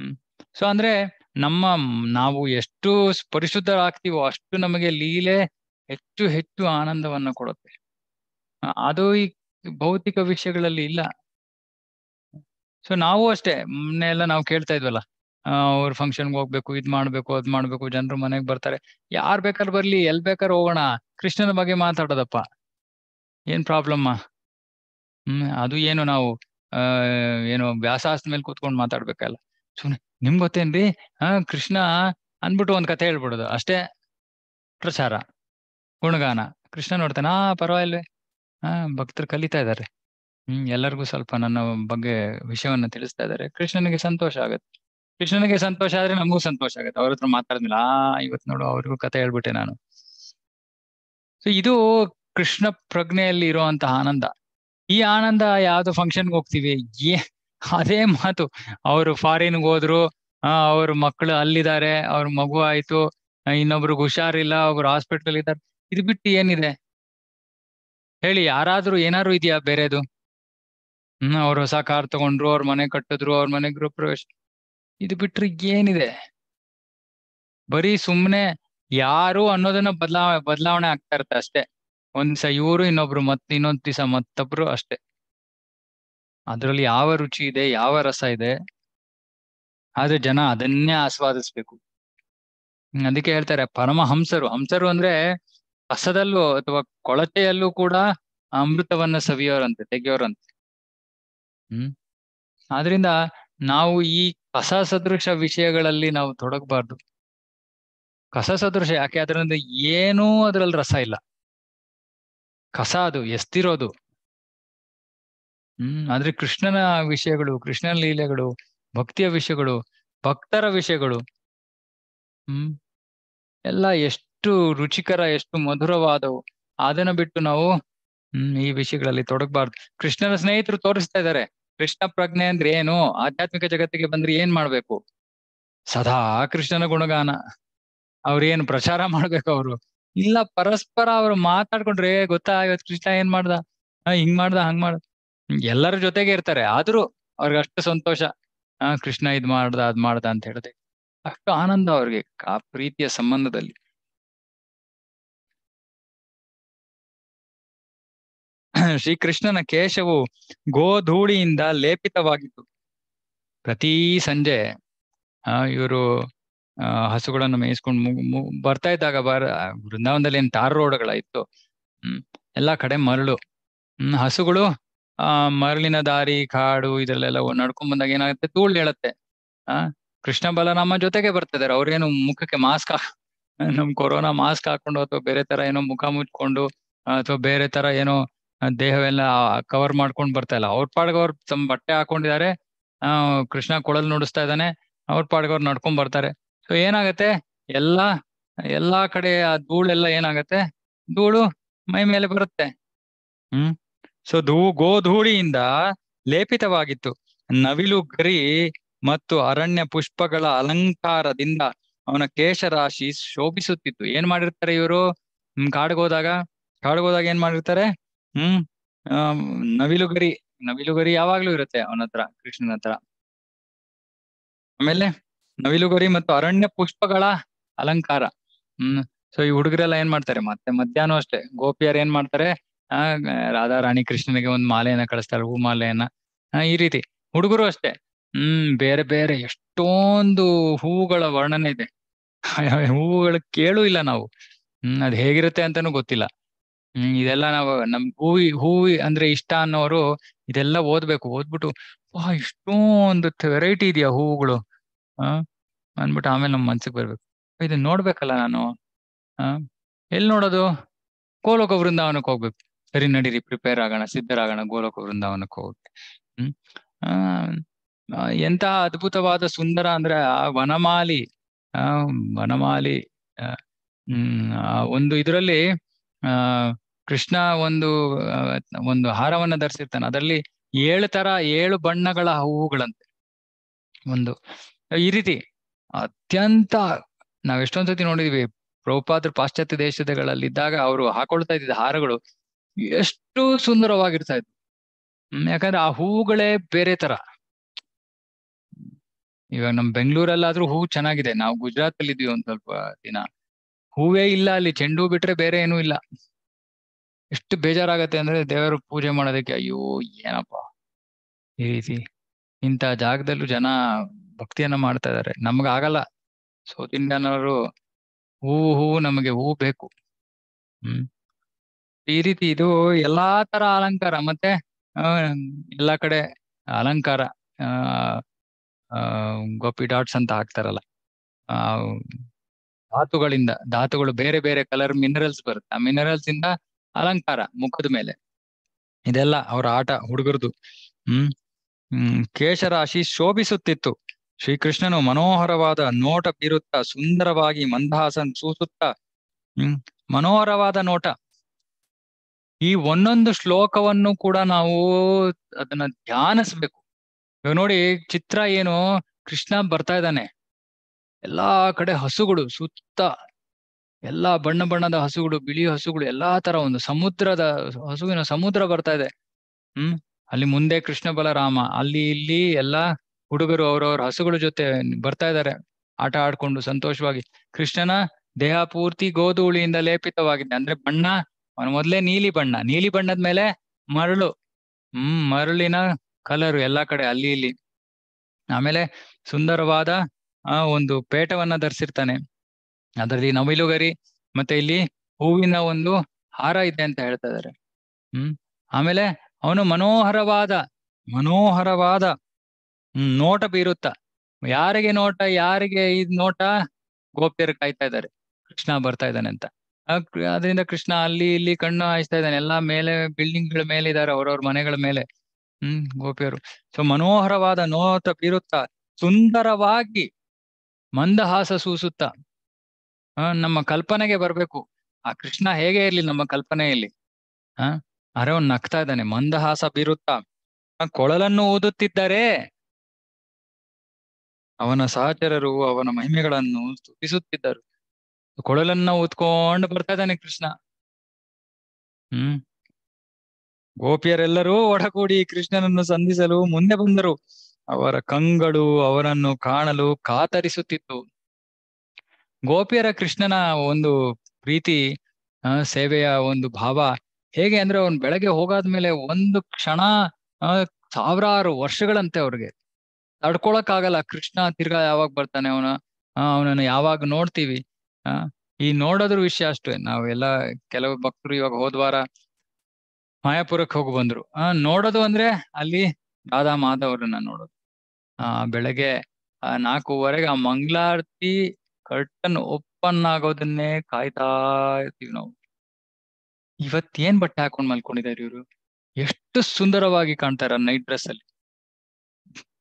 ಹ್ಮ್ ಸೊ ಅಂದ್ರೆ ನಮ್ಮ ನಾವು ಎಷ್ಟು ಪರಿಶುದ್ಧರಾಗ್ತೀವೋ ಅಷ್ಟು ನಮಗೆ ಲೀಲೆ ಹೆಚ್ಚು ಹೆಚ್ಚು ಆನಂದವನ್ನು ಕೊಡುತ್ತೆ ಅದು ಈ ಭೌತಿಕ ವಿಷಯಗಳಲ್ಲಿ ಇಲ್ಲ ಸೊ ನಾವು ಅಷ್ಟೇ ಮೊನ್ನೆ ಎಲ್ಲ ನಾವು ಕೇಳ್ತಾ ಇದ್ವಲ್ಲ ಅವ್ರ ಫಂಕ್ಷನ್ಗೆ ಹೋಗ್ಬೇಕು ಇದ್ ಮಾಡ್ಬೇಕು ಅದ್ ಮಾಡ್ಬೇಕು ಜನರು ಮನೆಗ್ ಬರ್ತಾರೆ ಯಾರ್ ಬೇಕಾದ್ರೆ ಬರ್ಲಿ ಎಲ್ ಬೇಕಾದ್ರೆ ಹೋಗೋಣ ಕೃಷ್ಣನ ಬಗ್ಗೆ ಮಾತಾಡೋದಪ್ಪ ಏನ್ ಪ್ರಾಬ್ಲಮ್ಮ ಹ್ಮ್ ಅದು ಏನು ನಾವು ಏನು ವ್ಯಾಸಾಸ್ತ ಮೇಲೆ ಕೂತ್ಕೊಂಡು ಮಾತಾಡ್ಬೇಕಲ್ಲ ಸುಮ್ನೆ ನಿಮ್ ಗೊತ್ತೇನ್ರಿ ಆ ಕೃಷ್ಣ ಅಂದ್ಬಿಟ್ಟು ಒಂದ್ ಕಥೆ ಹೇಳ್ಬಿಡುದು ಅಷ್ಟೇ ಪ್ರಚಾರ ಗುಣಗಾನ ಕೃಷ್ಣ ನೋಡ್ತೇನೆ ಆ ಪರವಾಗಿಲ್ವೇ ಹಾ ಭಕ್ತರು ಕಲಿತಾ ಇದ್ದಾರೆ ಹ್ಮ್ ಎಲ್ಲರಿಗೂ ಸ್ವಲ್ಪ ನನ್ನ ಬಗ್ಗೆ ವಿಷಯವನ್ನ ತಿಳಿಸ್ತಾ ಇದ್ದಾರೆ ಕೃಷ್ಣನಿಗೆ ಸಂತೋಷ ಆಗುತ್ತೆ ಕೃಷ್ಣನಿಗೆ ಸಂತೋಷ ಆದ್ರೆ ನಮಗೂ ಸಂತೋಷ ಆಗುತ್ತೆ ಅವ್ರ ಹತ್ರ ಮಾತಾಡಿದ್ಮೇಲೆ ಆ ಇವತ್ತು ನೋಡು ಅವ್ರಿಗೂ ಕತೆ ಹೇಳ್ಬಿಟ್ಟೆ ನಾನು ಸೊ ಇದು ಕೃಷ್ಣ ಪ್ರಜ್ಞೆಯಲ್ಲಿ ಇರುವಂತಹ ಆನಂದ ಈ ಆನಂದ ಯಾವ್ದು ಫಂಕ್ಷನ್ಗೆ ಹೋಗ್ತೀವಿ ಏ ಅದೇ ಮಾತು ಅವರು ಫಾರಿನ್ ಹೋದ್ರು ಆ ಅವ್ರ ಮಕ್ಕಳು ಅಲ್ಲಿದ್ದಾರೆ ಅವ್ರ ಮಗು ಆಯ್ತು ಇನ್ನೊಬ್ರಿಗೆ ಹುಷಾರಿಲ್ಲ ಒಬ್ರು ಹಾಸ್ಪಿಟಲ್ ಇದ್ದಾರೆ ಇದು ಬಿಟ್ಟು ಏನಿದೆ ಹೇಳಿ ಯಾರಾದ್ರೂ ಏನಾದ್ರು ಇದೆಯಾ ಬೇರೆದು ಹ್ಮ್ ಅವ್ರು ಹೊಸ ಕಾರ್ ತಗೊಂಡ್ರು ಅವ್ರ ಮನೆ ಕಟ್ಟಿದ್ರು ಅವ್ರ ಮನೆ ಗೃಹ ಪ್ರವೇಶ ಇದು ಬಿಟ್ರೆ ಏನಿದೆ ಬರೀ ಸುಮ್ನೆ ಯಾರು ಅನ್ನೋದನ್ನ ಬದಲಾವಣೆ ಬದಲಾವಣೆ ಆಗ್ತಾ ಇರ್ತ ಅಷ್ಟೇ ಒಂದ್ ದಿವಸ ಇವರು ಇನ್ನೊಬ್ರು ಮತ್ ಇನ್ನೊಂದ್ ದಿವಸ ಮತ್ತೊಬ್ರು ಅಷ್ಟೇ ಅದರಲ್ಲಿ ಯಾವ ರುಚಿ ಇದೆ ಯಾವ ರಸ ಇದೆ ಆದ್ರೆ ಜನ ಅದನ್ನೇ ಆಸ್ವಾದಿಸ್ಬೇಕು ಅದಕ್ಕೆ ಹೇಳ್ತಾರೆ ಪರಮಹಂಸರು ಹಂಸರು ಅಂದ್ರೆ ಕಸದಲ್ಲೂ ಅಥವಾ ಕೊಳತೆಯಲ್ಲೂ ಕೂಡ ಅಮೃತವನ್ನ ಸವಿಯೋರಂತೆ ತೆಗೆಯೋರಂತೆ ಹ್ಮ್ ಆದ್ರಿಂದ ನಾವು ಈ ಕಸ ಸದೃಶ ವಿಷಯಗಳಲ್ಲಿ ನಾವು ತೊಡಗಬಾರ್ದು ಕಸ ಸದೃಶ ಯಾಕೆ ಅದರಿಂದ ಏನೂ ಅದ್ರಲ್ಲಿ ರಸ ಇಲ್ಲ ಕಸ ಅದು ಎಸ್ತಿರೋದು ಹ್ಮ್ ಆದ್ರೆ ಕೃಷ್ಣನ ವಿಷಯಗಳು ಕೃಷ್ಣನ ಲೀಲೆಗಳು ಭಕ್ತಿಯ ವಿಷಯಗಳು ಭಕ್ತರ ವಿಷಯಗಳು ಹ್ಮ್ ಎಲ್ಲ ಎಷ್ಟು ರುಚಿಕರ ಎಷ್ಟು ಮಧುರವಾದವು ಅದನ್ನ ಬಿಟ್ಟು ನಾವು ಹ್ಮ್ ಈ ವಿಷಯಗಳಲ್ಲಿ ತೊಡಗಬಾರ್ದು ಕೃಷ್ಣನ ಸ್ನೇಹಿತರು ತೋರಿಸ್ತಾ ಇದ್ದಾರೆ ಕೃಷ್ಣ ಪ್ರಜ್ಞೆ ಅಂದ್ರೆ ಏನು ಆಧ್ಯಾತ್ಮಿಕ ಜಗತ್ತಿಗೆ ಬಂದ್ರೆ ಏನ್ ಮಾಡ್ಬೇಕು ಸದಾ ಕೃಷ್ಣನ ಗುಣಗಾನ ಅವ್ರೇನ್ ಪ್ರಚಾರ ಮಾಡ್ಬೇಕು ಅವರು ಇಲ್ಲ ಪರಸ್ಪರ ಅವ್ರು ಮಾತಾಡ್ಕೊಂಡ್ರೆ ಗೊತ್ತಾ ಇವತ್ ಕೃಷ್ಣ ಏನ್ ಮಾಡ್ದ ಹಿಂಗ್ ಮಾಡ್ದ ಹಂಗ್ ಮಾಡ್ದ ಎಲ್ಲರ ಜೊತೆಗೆ ಇರ್ತಾರೆ ಆದ್ರೂ ಅವ್ರಿಗೆ ಅಷ್ಟು ಸಂತೋಷ ಆ ಕೃಷ್ಣ ಇದ್ ಮಾಡ್ದ ಅದ್ ಮಾಡ್ದ ಅಂತ ಹೇಳ್ದೆ ಅಷ್ಟು ಆನಂದ ಅವ್ರಿಗೆ ಆ ಪ್ರೀತಿಯ ಸಂಬಂಧದಲ್ಲಿ ಶ್ರೀಕೃಷ್ಣನ ಕೇಶವು ಗೋಧೂಳಿಯಿಂದ ಲೇಪಿತವಾಗಿತ್ತು ಪ್ರತಿ ಸಂಜೆ ಆ ಇವರು ಹಸುಗಳನ್ನು ಮೇಯಿಸ್ಕೊಂಡು ಬರ್ತಾ ಇದ್ದಾಗ ಬರ ಬೃಂದಾವನದಲ್ಲಿ ಏನ್ ತಾರ್ ರೋಡ್ಗಳ ಹ್ಮ್ ಎಲ್ಲಾ ಕಡೆ ಮರಳು ಹ್ಮ್ ಹಸುಗಳು ಆ ಮರಳಿನ ದಾರಿ ಕಾಡು ಇದ್ರಲ್ಲೆಲ್ಲ ನಡ್ಕೊಂಡ್ ಬಂದಾಗ ಏನಾಗುತ್ತೆ ಧೂಳು ಹೇಳತ್ತೆ ಆ ಕೃಷ್ಣ ಬಲರಾಮ ಜೊತೆಗೆ ಬರ್ತಿದ್ದಾರೆ ಅವ್ರೇನು ಮುಖಕ್ಕೆ ಮಾಸ್ಕ್ ನಮ್ ಕೊರೋನಾ ಮಾಸ್ಕ್ ಹಾಕೊಂಡು ಅಥವಾ ಬೇರೆ ತರ ಏನೋ ಮುಖ ಮುಚ್ಕೊಂಡು ಅಥವಾ ಬೇರೆ ತರ ಏನೋ ದೇಹವೆಲ್ಲ ಕವರ್ ಮಾಡ್ಕೊಂಡು ಬರ್ತಾ ಇಲ್ಲ ಅವ್ರ ಪಾಡ್ಗವ್ರು ತಮ್ಮ ಬಟ್ಟೆ ಹಾಕೊಂಡಿದ್ದಾರೆ ಆ ಕೃಷ್ಣ ಕೊಳಲ್ ನುಡಿಸ್ತಾ ಇದ್ದಾನೆ ಅವ್ರ ಪಾಡ್ಗ ನಡ್ಕೊಂಡ್ ಬರ್ತಾರೆ ಸೊ ಏನಾಗತ್ತೆ ಎಲ್ಲಾ ಎಲ್ಲಾ ಕಡೆ ಆ ಧೂಳೆಲ್ಲ ಏನಾಗತ್ತೆ ಧೂಳು ಮೈ ಮೇಲೆ ಬರುತ್ತೆ ಹ್ಮ್ ಸೊ ಧೂ ಗೋಧೂಳಿಯಿಂದ ಲೇಪಿತವಾಗಿತ್ತು ನವಿಲು ಗರಿ ಮತ್ತು ಅರಣ್ಯ ಪುಷ್ಪಗಳ ಅಲಂಕಾರದಿಂದ ಅವನ ಕೇಶರಾಶಿ ಶೋಭಿಸುತ್ತಿತ್ತು ಏನ್ ಮಾಡಿರ್ತಾರೆ ಇವರು ಕಾಡ್ಗೋದಾಗ ಕಾಡುಗೋದಾಗ ಏನ್ ಮಾಡಿರ್ತಾರೆ ಹ್ಮ್ ನವಿಲುಗರಿ ನವಿಲುಗರಿ ಯಾವಾಗ್ಲೂ ಇರುತ್ತೆ ಅವನ ಹತ್ರ ಕೃಷ್ಣನ ಹತ್ರ ಆಮೇಲೆ ನವಿಲುಗರಿ ಮತ್ತು ಅರಣ್ಯ ಪುಷ್ಪಗಳ ಅಲಂಕಾರ ಹ್ಮ್ ಸೊ ಈ ಹುಡುಗರೆಲ್ಲ ಏನ್ ಮಾಡ್ತಾರೆ ಮತ್ತೆ ಮಧ್ಯಾಹ್ನ ಅಷ್ಟೇ ಗೋಪಿಯರ್ ಏನ್ ಮಾಡ್ತಾರೆ ಆ ರಾಧಾ ರಾಣಿ ಕೃಷ್ಣನಿಗೆ ಒಂದು ಮಾಲೆಯನ್ನ ಕಳಿಸ್ತಾರೆ ಹೂ ಮಾಲೆಯನ್ನ ಈ ರೀತಿ ಹುಡುಗರು ಅಷ್ಟೇ ಹ್ಮ್ ಬೇರೆ ಬೇರೆ ಎಷ್ಟೊಂದು ಹೂಗಳ ವರ್ಣನೆ ಇದೆ ಹೂವುಗಳು ಕೇಳೂ ಇಲ್ಲ ನಾವು ಹ್ಮ್ ಅದ್ ಹೇಗಿರುತ್ತೆ ಅಂತಾನು ಗೊತ್ತಿಲ್ಲ ಹ್ಮ್ ಇದೆಲ್ಲ ನಾವು ನಮ್ ಹೂವಿ ಹೂವಿ ಅಂದ್ರೆ ಇಷ್ಟ ಅನ್ನೋರು ಇದೆಲ್ಲ ಓದ್ಬೇಕು ಓದ್ಬಿಟ್ಟು ವಾ ಇಷ್ಟೊಂದು ವೆರೈಟಿ ಇದೆಯಾ ಹೂವುಗಳು ಹ್ಮ್ ಅಂದ್ಬಿಟ್ಟು ಆಮೇಲೆ ನಮ್ ಮನ್ಸಿಗೆ ಬರ್ಬೇಕು ಇದನ್ನ ನೋಡ್ಬೇಕಲ್ಲ ನಾನು ಹಾ ಎಲ್ಲಿ ನೋಡೋದು ಕೋಲೋಕ ವೃಂದಾವನಕ್ಕೆ ಹೋಗ್ಬೇಕು ಸರಿ ನಡೀರಿ ಪ್ರಿಪೇರ್ ಆಗೋಣ ಸಿದ್ಧರಾಗೋಣ ಗೋಲಕ ವೃಂದಾವನಕ್ಕೆ ಹೋಗಿ ಹ್ಮ್ ಆ ಎಂತಹ ಅದ್ಭುತವಾದ ಸುಂದರ ಅಂದ್ರೆ ಆ ವನಮಾಲಿ ಆ ವನಮಾಲಿ ಹ್ಮ್ ಒಂದು ಇದರಲ್ಲಿ ಆ ಕೃಷ್ಣ ಒಂದು ಒಂದು ಹಾರವನ್ನ ಧರಿಸಿರ್ತಾನೆ ಅದರಲ್ಲಿ ಏಳು ತರ ಏಳು ಬಣ್ಣಗಳ ಹೂವುಗಳಂತೆ ಒಂದು ಈ ರೀತಿ ಅತ್ಯಂತ ನಾವ್ ಎಷ್ಟೊಂದ್ಸತಿ ನೋಡಿದ್ವಿ ಪ್ರೌಪಾದ್ರ ಪಾಶ್ಚಾತ್ಯ ದೇಶದಗಳಲ್ಲಿ ಇದ್ದಾಗ ಅವರು ಹಾಕೊಳ್ತಾ ಇದ್ದಿದ್ದ ಹಾರಗಳು ಎಷ್ಟು ಸುಂದರವಾಗಿರ್ತಾ ಇತ್ತು ಯಾಕಂದ್ರೆ ಆ ಹೂಗಳೇ ಬೇರೆ ತರ ಇವಾಗ ನಮ್ ಬೆಂಗಳೂರಲ್ಲಾದ್ರೂ ಹೂ ಚೆನ್ನಾಗಿದೆ ನಾವು ಗುಜರಾತ್ ಅಲ್ಲಿ ಇದೀವಿ ಒಂದ್ ಸ್ವಲ್ಪ ದಿನ ಹೂವೇ ಇಲ್ಲ ಅಲ್ಲಿ ಚೆಂಡು ಹೂ ಬಿಟ್ರೆ ಬೇರೆ ಏನೂ ಇಲ್ಲ ಎಷ್ಟು ಬೇಜಾರಾಗತ್ತೆ ಅಂದ್ರೆ ದೇವರು ಪೂಜೆ ಮಾಡೋದಕ್ಕೆ ಅಯ್ಯೋ ಏನಪ್ಪ ಈ ರೀತಿ ಇಂತ ಜಾಗದಲ್ಲೂ ಜನ ಭಕ್ತಿಯನ್ನ ಮಾಡ್ತಾ ಇದಾರೆ ನಮ್ಗ ಆಗಲ್ಲ ಸೌತ್ ಇಂಡಿಯನ್ ಅವರು ಹೂವು ಹೂವು ನಮಗೆ ಹೂವು ಬೇಕು ಹ್ಮ್ ಈ ರೀತಿ ಇದು ಎಲ್ಲಾ ತರ ಅಲಂಕಾರ ಮತ್ತೆ ಎಲ್ಲಾ ಕಡೆ ಅಲಂಕಾರ ಗೋಪಿ ಡಾಟ್ಸ್ ಅಂತ ಹಾಕ್ತಾರಲ್ಲ ಧಾತುಗಳಿಂದ ಧಾತುಗಳು ಬೇರೆ ಬೇರೆ ಕಲರ್ ಮಿನರಲ್ಸ್ ಬರುತ್ತೆ ಆ ಮಿನರಲ್ಸ್ ಇಂದ ಅಲಂಕಾರ ಮುಖದ ಮೇಲೆ ಇದೆಲ್ಲ ಅವ್ರ ಆಟ ಹುಡುಗರದು ಹ್ಮ್ ಕೇಶರಾಶಿ ಶೋಭಿಸುತ್ತಿತ್ತು ಶ್ರೀಕೃಷ್ಣನು ಮನೋಹರವಾದ ನೋಟ ಬೀರುತ್ತಾ ಸುಂದರವಾಗಿ ಮಂದಹಾಸನ್ ಸೂಸುತ್ತ ಹ್ಮ್ ಮನೋಹರವಾದ ನೋಟ ಈ ಒಂದೊಂದು ಶ್ಲೋಕವನ್ನು ಕೂಡ ನಾವು ಅದನ್ನ ಧ್ಯಾನಿಸ್ಬೇಕು ಇವಾಗ ನೋಡಿ ಚಿತ್ರ ಏನು ಕೃಷ್ಣ ಬರ್ತಾ ಇದ್ದಾನೆ ಎಲ್ಲಾ ಕಡೆ ಹಸುಗಳು ಸುತ್ತ ಎಲ್ಲಾ ಬಣ್ಣ ಬಣ್ಣದ ಹಸುಗಳು ಬಿಳಿ ಹಸುಗಳು ಎಲ್ಲಾ ತರ ಒಂದು ಸಮುದ್ರದ ಹಸುವಿನ ಸಮುದ್ರ ಬರ್ತಾ ಇದೆ ಹ್ಮ್ ಅಲ್ಲಿ ಮುಂದೆ ಕೃಷ್ಣ ಬಲರಾಮ ಅಲ್ಲಿ ಇಲ್ಲಿ ಎಲ್ಲಾ ಹುಡುಗರು ಅವರವ್ರ ಹಸುಗಳ ಜೊತೆ ಬರ್ತಾ ಇದ್ದಾರೆ ಆಟ ಆಡ್ಕೊಂಡು ಸಂತೋಷವಾಗಿ ಕೃಷ್ಣನ ದೇಹ ಪೂರ್ತಿ ಗೋಧೂಳಿಯಿಂದ ಲೇಪಿತವಾಗಿದೆ ಅಂದ್ರೆ ಬಣ್ಣ ಅವನು ಮೊದ್ಲೇ ನೀಲಿ ಬಣ್ಣ ನೀಲಿ ಬಣ್ಣದ ಮೇಲೆ ಮರಳು ಹ್ಮ್ ಮರಳಿನ ಕಲರ್ ಎಲ್ಲಾ ಕಡೆ ಅಲ್ಲಿ ಇಲ್ಲಿ ಆಮೇಲೆ ಸುಂದರವಾದ ಆ ಒಂದು ಪೇಟವನ್ನ ಧರಿಸಿರ್ತಾನೆ ಅದರಲ್ಲಿ ನವಿಲುಗರಿ ಮತ್ತೆ ಇಲ್ಲಿ ಹೂವಿನ ಒಂದು ಹಾರ ಇದೆ ಅಂತ ಹೇಳ್ತಾ ಇದಾರೆ ಹ್ಮ್ ಆಮೇಲೆ ಅವನು ಮನೋಹರವಾದ ಮನೋಹರವಾದ ಹ್ಮ್ ನೋಟ ಬೀರುತ್ತ ಯಾರಿಗೆ ನೋಟ ಯಾರಿಗೆ ಇದ್ ನೋಟ ಗೋಪ್ಯರು ಕಾಯ್ತಾ ಇದ್ದಾರೆ ಕೃಷ್ಣ ಬರ್ತಾ ಇದ್ದಾನೆ ಅಂತ ಅದರಿಂದ ಕೃಷ್ಣ ಅಲ್ಲಿ ಇಲ್ಲಿ ಕಣ್ಣು ಹಾಯಿಸ್ತಾ ಇದ್ದಾನೆ ಎಲ್ಲಾ ಮೇಲೆ ಬಿಲ್ಡಿಂಗ್ ಗಳ ಮೇಲೆ ಇದ್ದಾರೆ ಅವ್ರವ್ರ ಮನೆಗಳ ಮೇಲೆ ಹ್ಮ್ ಗೋಪಿಯರು ಸೊ ಮನೋಹರವಾದ ನೋತ ಬೀರುತ್ತಾ ಸುಂದರವಾಗಿ ಮಂದಹಾಸ ಸೂಸುತ್ತ ನಮ್ಮ ಕಲ್ಪನೆಗೆ ಬರ್ಬೇಕು ಆ ಕೃಷ್ಣ ಹೇಗೆ ಇರ್ಲಿ ನಮ್ಮ ಕಲ್ಪನೆಯಲ್ಲಿ ಹ ಅರೆ ಅವ್ನು ನಗ್ತಾ ಇದ್ದಾನೆ ಮಂದಹಾಸ ಬೀರುತ್ತಾ ಕೊಳಲನ್ನು ಊದುತ್ತಿದ್ದರೆ ಅವನ ಸಹಚರರು ಅವನ ಮಹಿಮೆಗಳನ್ನು ಸ್ತುತಿಸುತ್ತಿದ್ದರು ಕೊಳಲನ್ನ ಊದ್ಕೊಂಡು ಬರ್ತಾ ಇದ್ದಾನೆ ಕೃಷ್ಣ ಹ್ಮ್ ಗೋಪಿಯರೆಲ್ಲರೂ ಒಡಕೂಡಿ ಕೃಷ್ಣನನ್ನು ಸಂಧಿಸಲು ಮುಂದೆ ಬಂದರು ಅವರ ಕಂಗಳು ಅವರನ್ನು ಕಾಣಲು ಕಾತರಿಸುತ್ತಿತ್ತು ಗೋಪಿಯರ ಕೃಷ್ಣನ ಒಂದು ಪ್ರೀತಿ ಸೇವೆಯ ಒಂದು ಭಾವ ಹೇಗೆ ಅಂದ್ರೆ ಅವನ್ ಬೆಳಗ್ಗೆ ಹೋಗಾದ್ಮೇಲೆ ಒಂದು ಕ್ಷಣ ಸಾವಿರಾರು ವರ್ಷಗಳಂತೆ ಅವ್ರಿಗೆ ತಡ್ಕೊಳಕ್ ಆಗಲ್ಲ ಕೃಷ್ಣ ತಿರ್ಗಾ ಯಾವಾಗ ಬರ್ತಾನೆ ಅವನ ಅವನನ್ನು ಯಾವಾಗ ನೋಡ್ತೀವಿ ಈ ನೋಡೋದ್ರ ವಿಷಯ ಅಷ್ಟೇ ನಾವೆಲ್ಲ ಕೆಲವು ಭಕ್ತರು ಇವಾಗ ಹೋದ್ವಾರ ಮಾಯಾಪುರಕ್ಕೆ ಹೋಗಿ ಬಂದ್ರು ಆ ನೋಡೋದು ಅಂದ್ರೆ ಅಲ್ಲಿ ರಾಧಾ ಮಾಧವರನ್ನ ನೋಡೋದು ಆ ಬೆಳಗ್ಗೆ ನಾಲ್ಕೂವರೆಗೆ ಆ ಮಂಗಳಾರತಿ ಕರ್ಟನ್ ಓಪನ್ ಆಗೋದನ್ನೇ ಕಾಯ್ತಾ ಇರ್ತೀವಿ ನಾವು ಇವತ್ತೇನ್ ಬಟ್ಟೆ ಹಾಕೊಂಡ್ ಮಲ್ಕೊಂಡಿದ್ದಾರೆ ಇವರು ಎಷ್ಟು ಸುಂದರವಾಗಿ ಕಾಣ್ತಾರ ನೈಟ್ ಡ್ರೆಸ್ ಅಲ್ಲಿ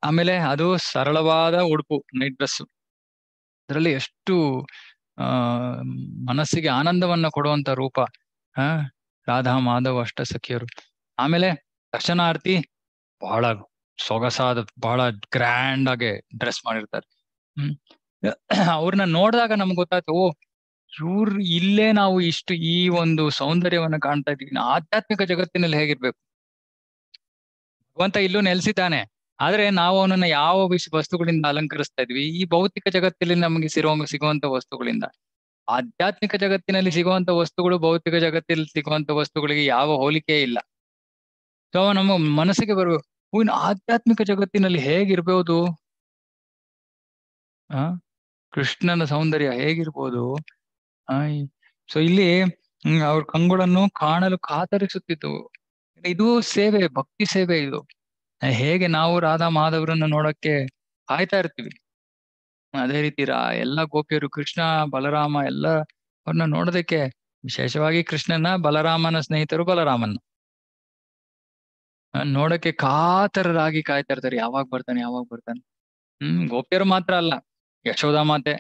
ಆಮೇಲೆ ಅದು ಸರಳವಾದ ಉಡುಪು ನೈಟ್ ಡ್ರೆಸ್ ಅದರಲ್ಲಿ ಎಷ್ಟು ಮನಸ್ಸಿಗೆ ಆನಂದವನ್ನ ಕೊಡುವಂತ ರೂಪ ಆ ರಾಧಾ ಮಾಧವ ಅಷ್ಟ ಸಖಿಯರು ಆಮೇಲೆ ದರ್ಶನಾರ್ಥಿ ಬಹಳ ಸೊಗಸಾದ ಬಹಳ ಗ್ರ್ಯಾಂಡ್ ಆಗಿ ಡ್ರೆಸ್ ಮಾಡಿರ್ತಾರೆ ಹ್ಮ್ ಅವ್ರನ್ನ ನೋಡಿದಾಗ ನಮ್ಗೆ ಗೊತ್ತಾಯ್ತು ಓ ಇವ್ರ ಇಲ್ಲೇ ನಾವು ಇಷ್ಟು ಈ ಒಂದು ಸೌಂದರ್ಯವನ್ನ ಕಾಣ್ತಾ ಇದೀವಿ ಆಧ್ಯಾತ್ಮಿಕ ಜಗತ್ತಿನಲ್ಲಿ ಹೇಗಿರ್ಬೇಕು ಭಗವಂತ ಇಲ್ಲೂ ನೆಲೆಸಿದ್ದಾನೆ ಆದ್ರೆ ನಾವು ಅವನನ್ನ ಯಾವ ವಿಷಯ ವಸ್ತುಗಳಿಂದ ಅಲಂಕರಿಸ್ತಾ ಇದ್ವಿ ಈ ಭೌತಿಕ ಜಗತ್ತಲ್ಲಿ ನಮಗೆ ಸಿರೋ ಸಿಗುವಂತ ವಸ್ತುಗಳಿಂದ ಆಧ್ಯಾತ್ಮಿಕ ಜಗತ್ತಿನಲ್ಲಿ ಸಿಗುವಂತ ವಸ್ತುಗಳು ಭೌತಿಕ ಜಗತ್ತಿನಲ್ಲಿ ಸಿಗುವಂತ ವಸ್ತುಗಳಿಗೆ ಯಾವ ಹೋಲಿಕೆ ಇಲ್ಲ ಸೊ ನಮ್ಮ ಮನಸ್ಸಿಗೆ ಬರಬೇಕು ಹೂವಿನ ಆಧ್ಯಾತ್ಮಿಕ ಜಗತ್ತಿನಲ್ಲಿ ಹೇಗಿರ್ಬೋದು ಆ ಕೃಷ್ಣನ ಸೌಂದರ್ಯ ಹೇಗಿರ್ಬೋದು ಆ ಸೊ ಇಲ್ಲಿ ಅವ್ರ ಕಂಗುಳನ್ನು ಕಾಣಲು ಕಾತರಿಸುತ್ತಿತ್ತು ಇದು ಸೇವೆ ಭಕ್ತಿ ಸೇವೆ ಇದು ಹೇಗೆ ನಾವು ರಾಧಾ ಮಾಧವರನ್ನ ನೋಡಕ್ಕೆ ಕಾಯ್ತಾ ಇರ್ತೀವಿ ಅದೇ ರೀತಿ ರಾ ಎಲ್ಲ ಗೋಪಿಯರು ಕೃಷ್ಣ ಬಲರಾಮ ಎಲ್ಲ ಅವ್ರನ್ನ ನೋಡೋದಕ್ಕೆ ವಿಶೇಷವಾಗಿ ಕೃಷ್ಣನ ಬಲರಾಮನ ಸ್ನೇಹಿತರು ಬಲರಾಮನ್ ನೋಡಕ್ಕೆ ಕಾತರರಾಗಿ ಕಾಯ್ತಾ ಇರ್ತಾರೆ ಯಾವಾಗ ಬರ್ತಾನೆ ಯಾವಾಗ ಬರ್ತಾನೆ ಹ್ಮ್ ಗೋಪಿಯರು ಮಾತ್ರ ಅಲ್ಲ ಯಶೋಧ ಮಾತೆ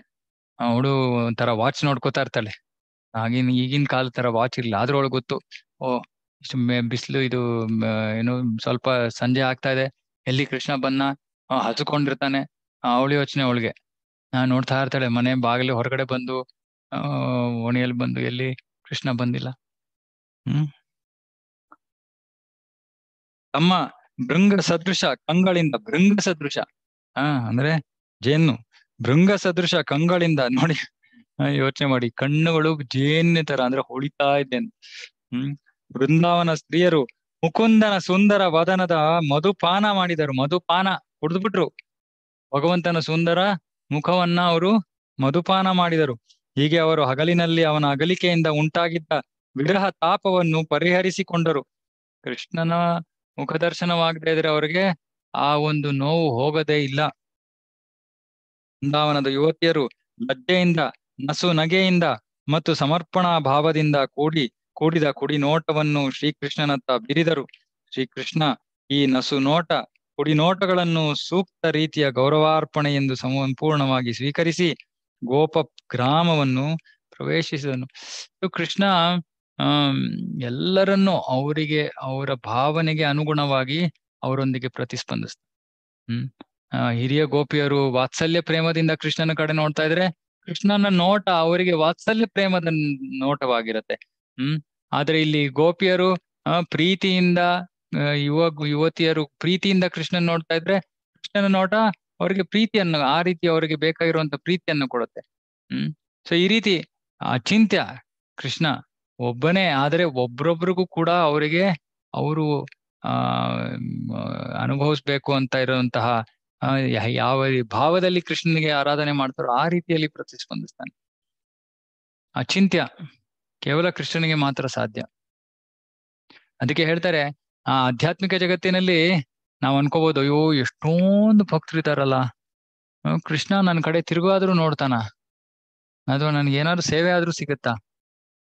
ಅವಳು ಒಂಥರ ವಾಚ್ ನೋಡ್ಕೋತಾ ಇರ್ತಾಳೆ ಆಗಿನ ಈಗಿನ ಕಾಲ ತರ ವಾಚ್ ಇಲ್ಲ ಅದ್ರೊಳಗೆ ಗೊತ್ತು ಓ ಇಷ್ಟು ಬಿಸಿಲು ಇದು ಏನು ಸ್ವಲ್ಪ ಸಂಜೆ ಆಗ್ತಾ ಇದೆ ಎಲ್ಲಿ ಕೃಷ್ಣ ಬನ್ನ ಹಚ್ಕೊಂಡಿರ್ತಾನೆ ಅವಳಿ ಯೋಚನೆ ಅವಳಿಗೆ ನಾ ನೋಡ್ತಾ ಇರ್ತಾಳೆ ಮನೆ ಬಾಗಿಲು ಹೊರಗಡೆ ಬಂದು ಓಣಿಯಲ್ಲಿ ಬಂದು ಎಲ್ಲಿ ಕೃಷ್ಣ ಬಂದಿಲ್ಲ ಹ್ಮ್ ತಮ್ಮ ಭೃಂಗ ಸದೃಶ ಕಂಗಳಿಂದ ಭೃಂಗ ಸದೃಶ ಹಾ ಅಂದ್ರೆ ಜೇನು ಭೃಂಗ ಸದೃಶ ಕಂಗಳಿಂದ ನೋಡಿ ಯೋಚನೆ ಮಾಡಿ ಕಣ್ಣುಗಳು ಜೇನ್ ತರ ಅಂದ್ರೆ ಹೊಳಿತಾ ಇದ್ದೇನೆ ಹ್ಮ್ ಬೃಂದಾವನ ಸ್ತ್ರೀಯರು ಮುಕುಂದನ ಸುಂದರ ವದನದ ಮಧುಪಾನ ಮಾಡಿದರು ಮಧುಪಾನ ಕುಡಿದ್ಬಿಟ್ರು ಭಗವಂತನ ಸುಂದರ ಮುಖವನ್ನ ಅವರು ಮಧುಪಾನ ಮಾಡಿದರು ಹೀಗೆ ಅವರು ಹಗಲಿನಲ್ಲಿ ಅವನ ಅಗಲಿಕೆಯಿಂದ ಉಂಟಾಗಿದ್ದ ವಿರಹ ತಾಪವನ್ನು ಪರಿಹರಿಸಿಕೊಂಡರು ಕೃಷ್ಣನ ಮುಖದರ್ಶನವಾಗದೇ ಇದ್ರೆ ಅವರಿಗೆ ಆ ಒಂದು ನೋವು ಹೋಗದೇ ಇಲ್ಲ ಬೃಂದಾವನದ ಯುವತಿಯರು ಲಜ್ಜೆಯಿಂದ ನಸು ನಗೆಯಿಂದ ಮತ್ತು ಸಮರ್ಪಣಾ ಭಾವದಿಂದ ಕೂಡಿ ಕೂಡಿದ ನೋಟವನ್ನು ಶ್ರೀಕೃಷ್ಣನತ್ತ ಬಿರಿದರು ಶ್ರೀಕೃಷ್ಣ ಈ ನಸು ನೋಟ ನೋಟಗಳನ್ನು ಸೂಕ್ತ ರೀತಿಯ ಗೌರವಾರ್ಪಣೆ ಎಂದು ಸಂಪೂರ್ಣವಾಗಿ ಸ್ವೀಕರಿಸಿ ಗೋಪ ಗ್ರಾಮವನ್ನು ಪ್ರವೇಶಿಸಿದನು ಕೃಷ್ಣ ಎಲ್ಲರನ್ನು ಅವರಿಗೆ ಅವರ ಭಾವನೆಗೆ ಅನುಗುಣವಾಗಿ ಅವರೊಂದಿಗೆ ಪ್ರತಿಸ್ಪಂದಿಸ್ತಾರೆ ಹ್ಮ್ ಹಿರಿಯ ಗೋಪಿಯರು ವಾತ್ಸಲ್ಯ ಪ್ರೇಮದಿಂದ ಕೃಷ್ಣನ ಕಡೆ ನೋಡ್ತಾ ಇದ್ರೆ ಕೃಷ್ಣನ ನೋಟ ಅವರಿಗೆ ವಾತ್ಸಲ್ಯ ಪ್ರೇಮದ ನೋಟವಾಗಿರತ್ತೆ ಹ್ಮ್ ಆದ್ರೆ ಇಲ್ಲಿ ಗೋಪಿಯರು ಪ್ರೀತಿಯಿಂದ ಯುವ ಯುವತಿಯರು ಪ್ರೀತಿಯಿಂದ ಕೃಷ್ಣನ್ ನೋಡ್ತಾ ಇದ್ರೆ ಕೃಷ್ಣನ ನೋಟ ಅವರಿಗೆ ಪ್ರೀತಿಯನ್ನು ಆ ರೀತಿ ಅವರಿಗೆ ಬೇಕಾಗಿರುವಂತ ಪ್ರೀತಿಯನ್ನು ಕೊಡುತ್ತೆ ಹ್ಮ್ ಸೊ ಈ ರೀತಿ ಅಚಿಂತ್ಯ ಕೃಷ್ಣ ಒಬ್ಬನೇ ಆದರೆ ಒಬ್ರೊಬ್ರಿಗೂ ಕೂಡ ಅವರಿಗೆ ಅವರು ಆ ಅನುಭವಿಸ್ಬೇಕು ಅಂತ ಇರುವಂತಹ ಯಾವ ಭಾವದಲ್ಲಿ ಕೃಷ್ಣನಿಗೆ ಆರಾಧನೆ ಮಾಡ್ತಾರೋ ಆ ರೀತಿಯಲ್ಲಿ ಪ್ರತಿಸ್ಪಂದಿಸ್ತಾನೆ ಅಚಿಂತ್ಯ ಕೇವಲ ಕೃಷ್ಣನಿಗೆ ಮಾತ್ರ ಸಾಧ್ಯ ಅದಕ್ಕೆ ಹೇಳ್ತಾರೆ ಆ ಆಧ್ಯಾತ್ಮಿಕ ಜಗತ್ತಿನಲ್ಲಿ ನಾವ್ ಅನ್ಕೋಬಹುದು ಅಯ್ಯೋ ಎಷ್ಟೊಂದು ಇದಾರಲ್ಲ ಕೃಷ್ಣ ನನ್ನ ಕಡೆ ತಿರುಗಾದ್ರೂ ನೋಡ್ತಾನ ಅದು ನನ್ಗೆ ಏನಾದ್ರು ಸೇವೆ ಆದ್ರೂ ಸಿಗುತ್ತಾ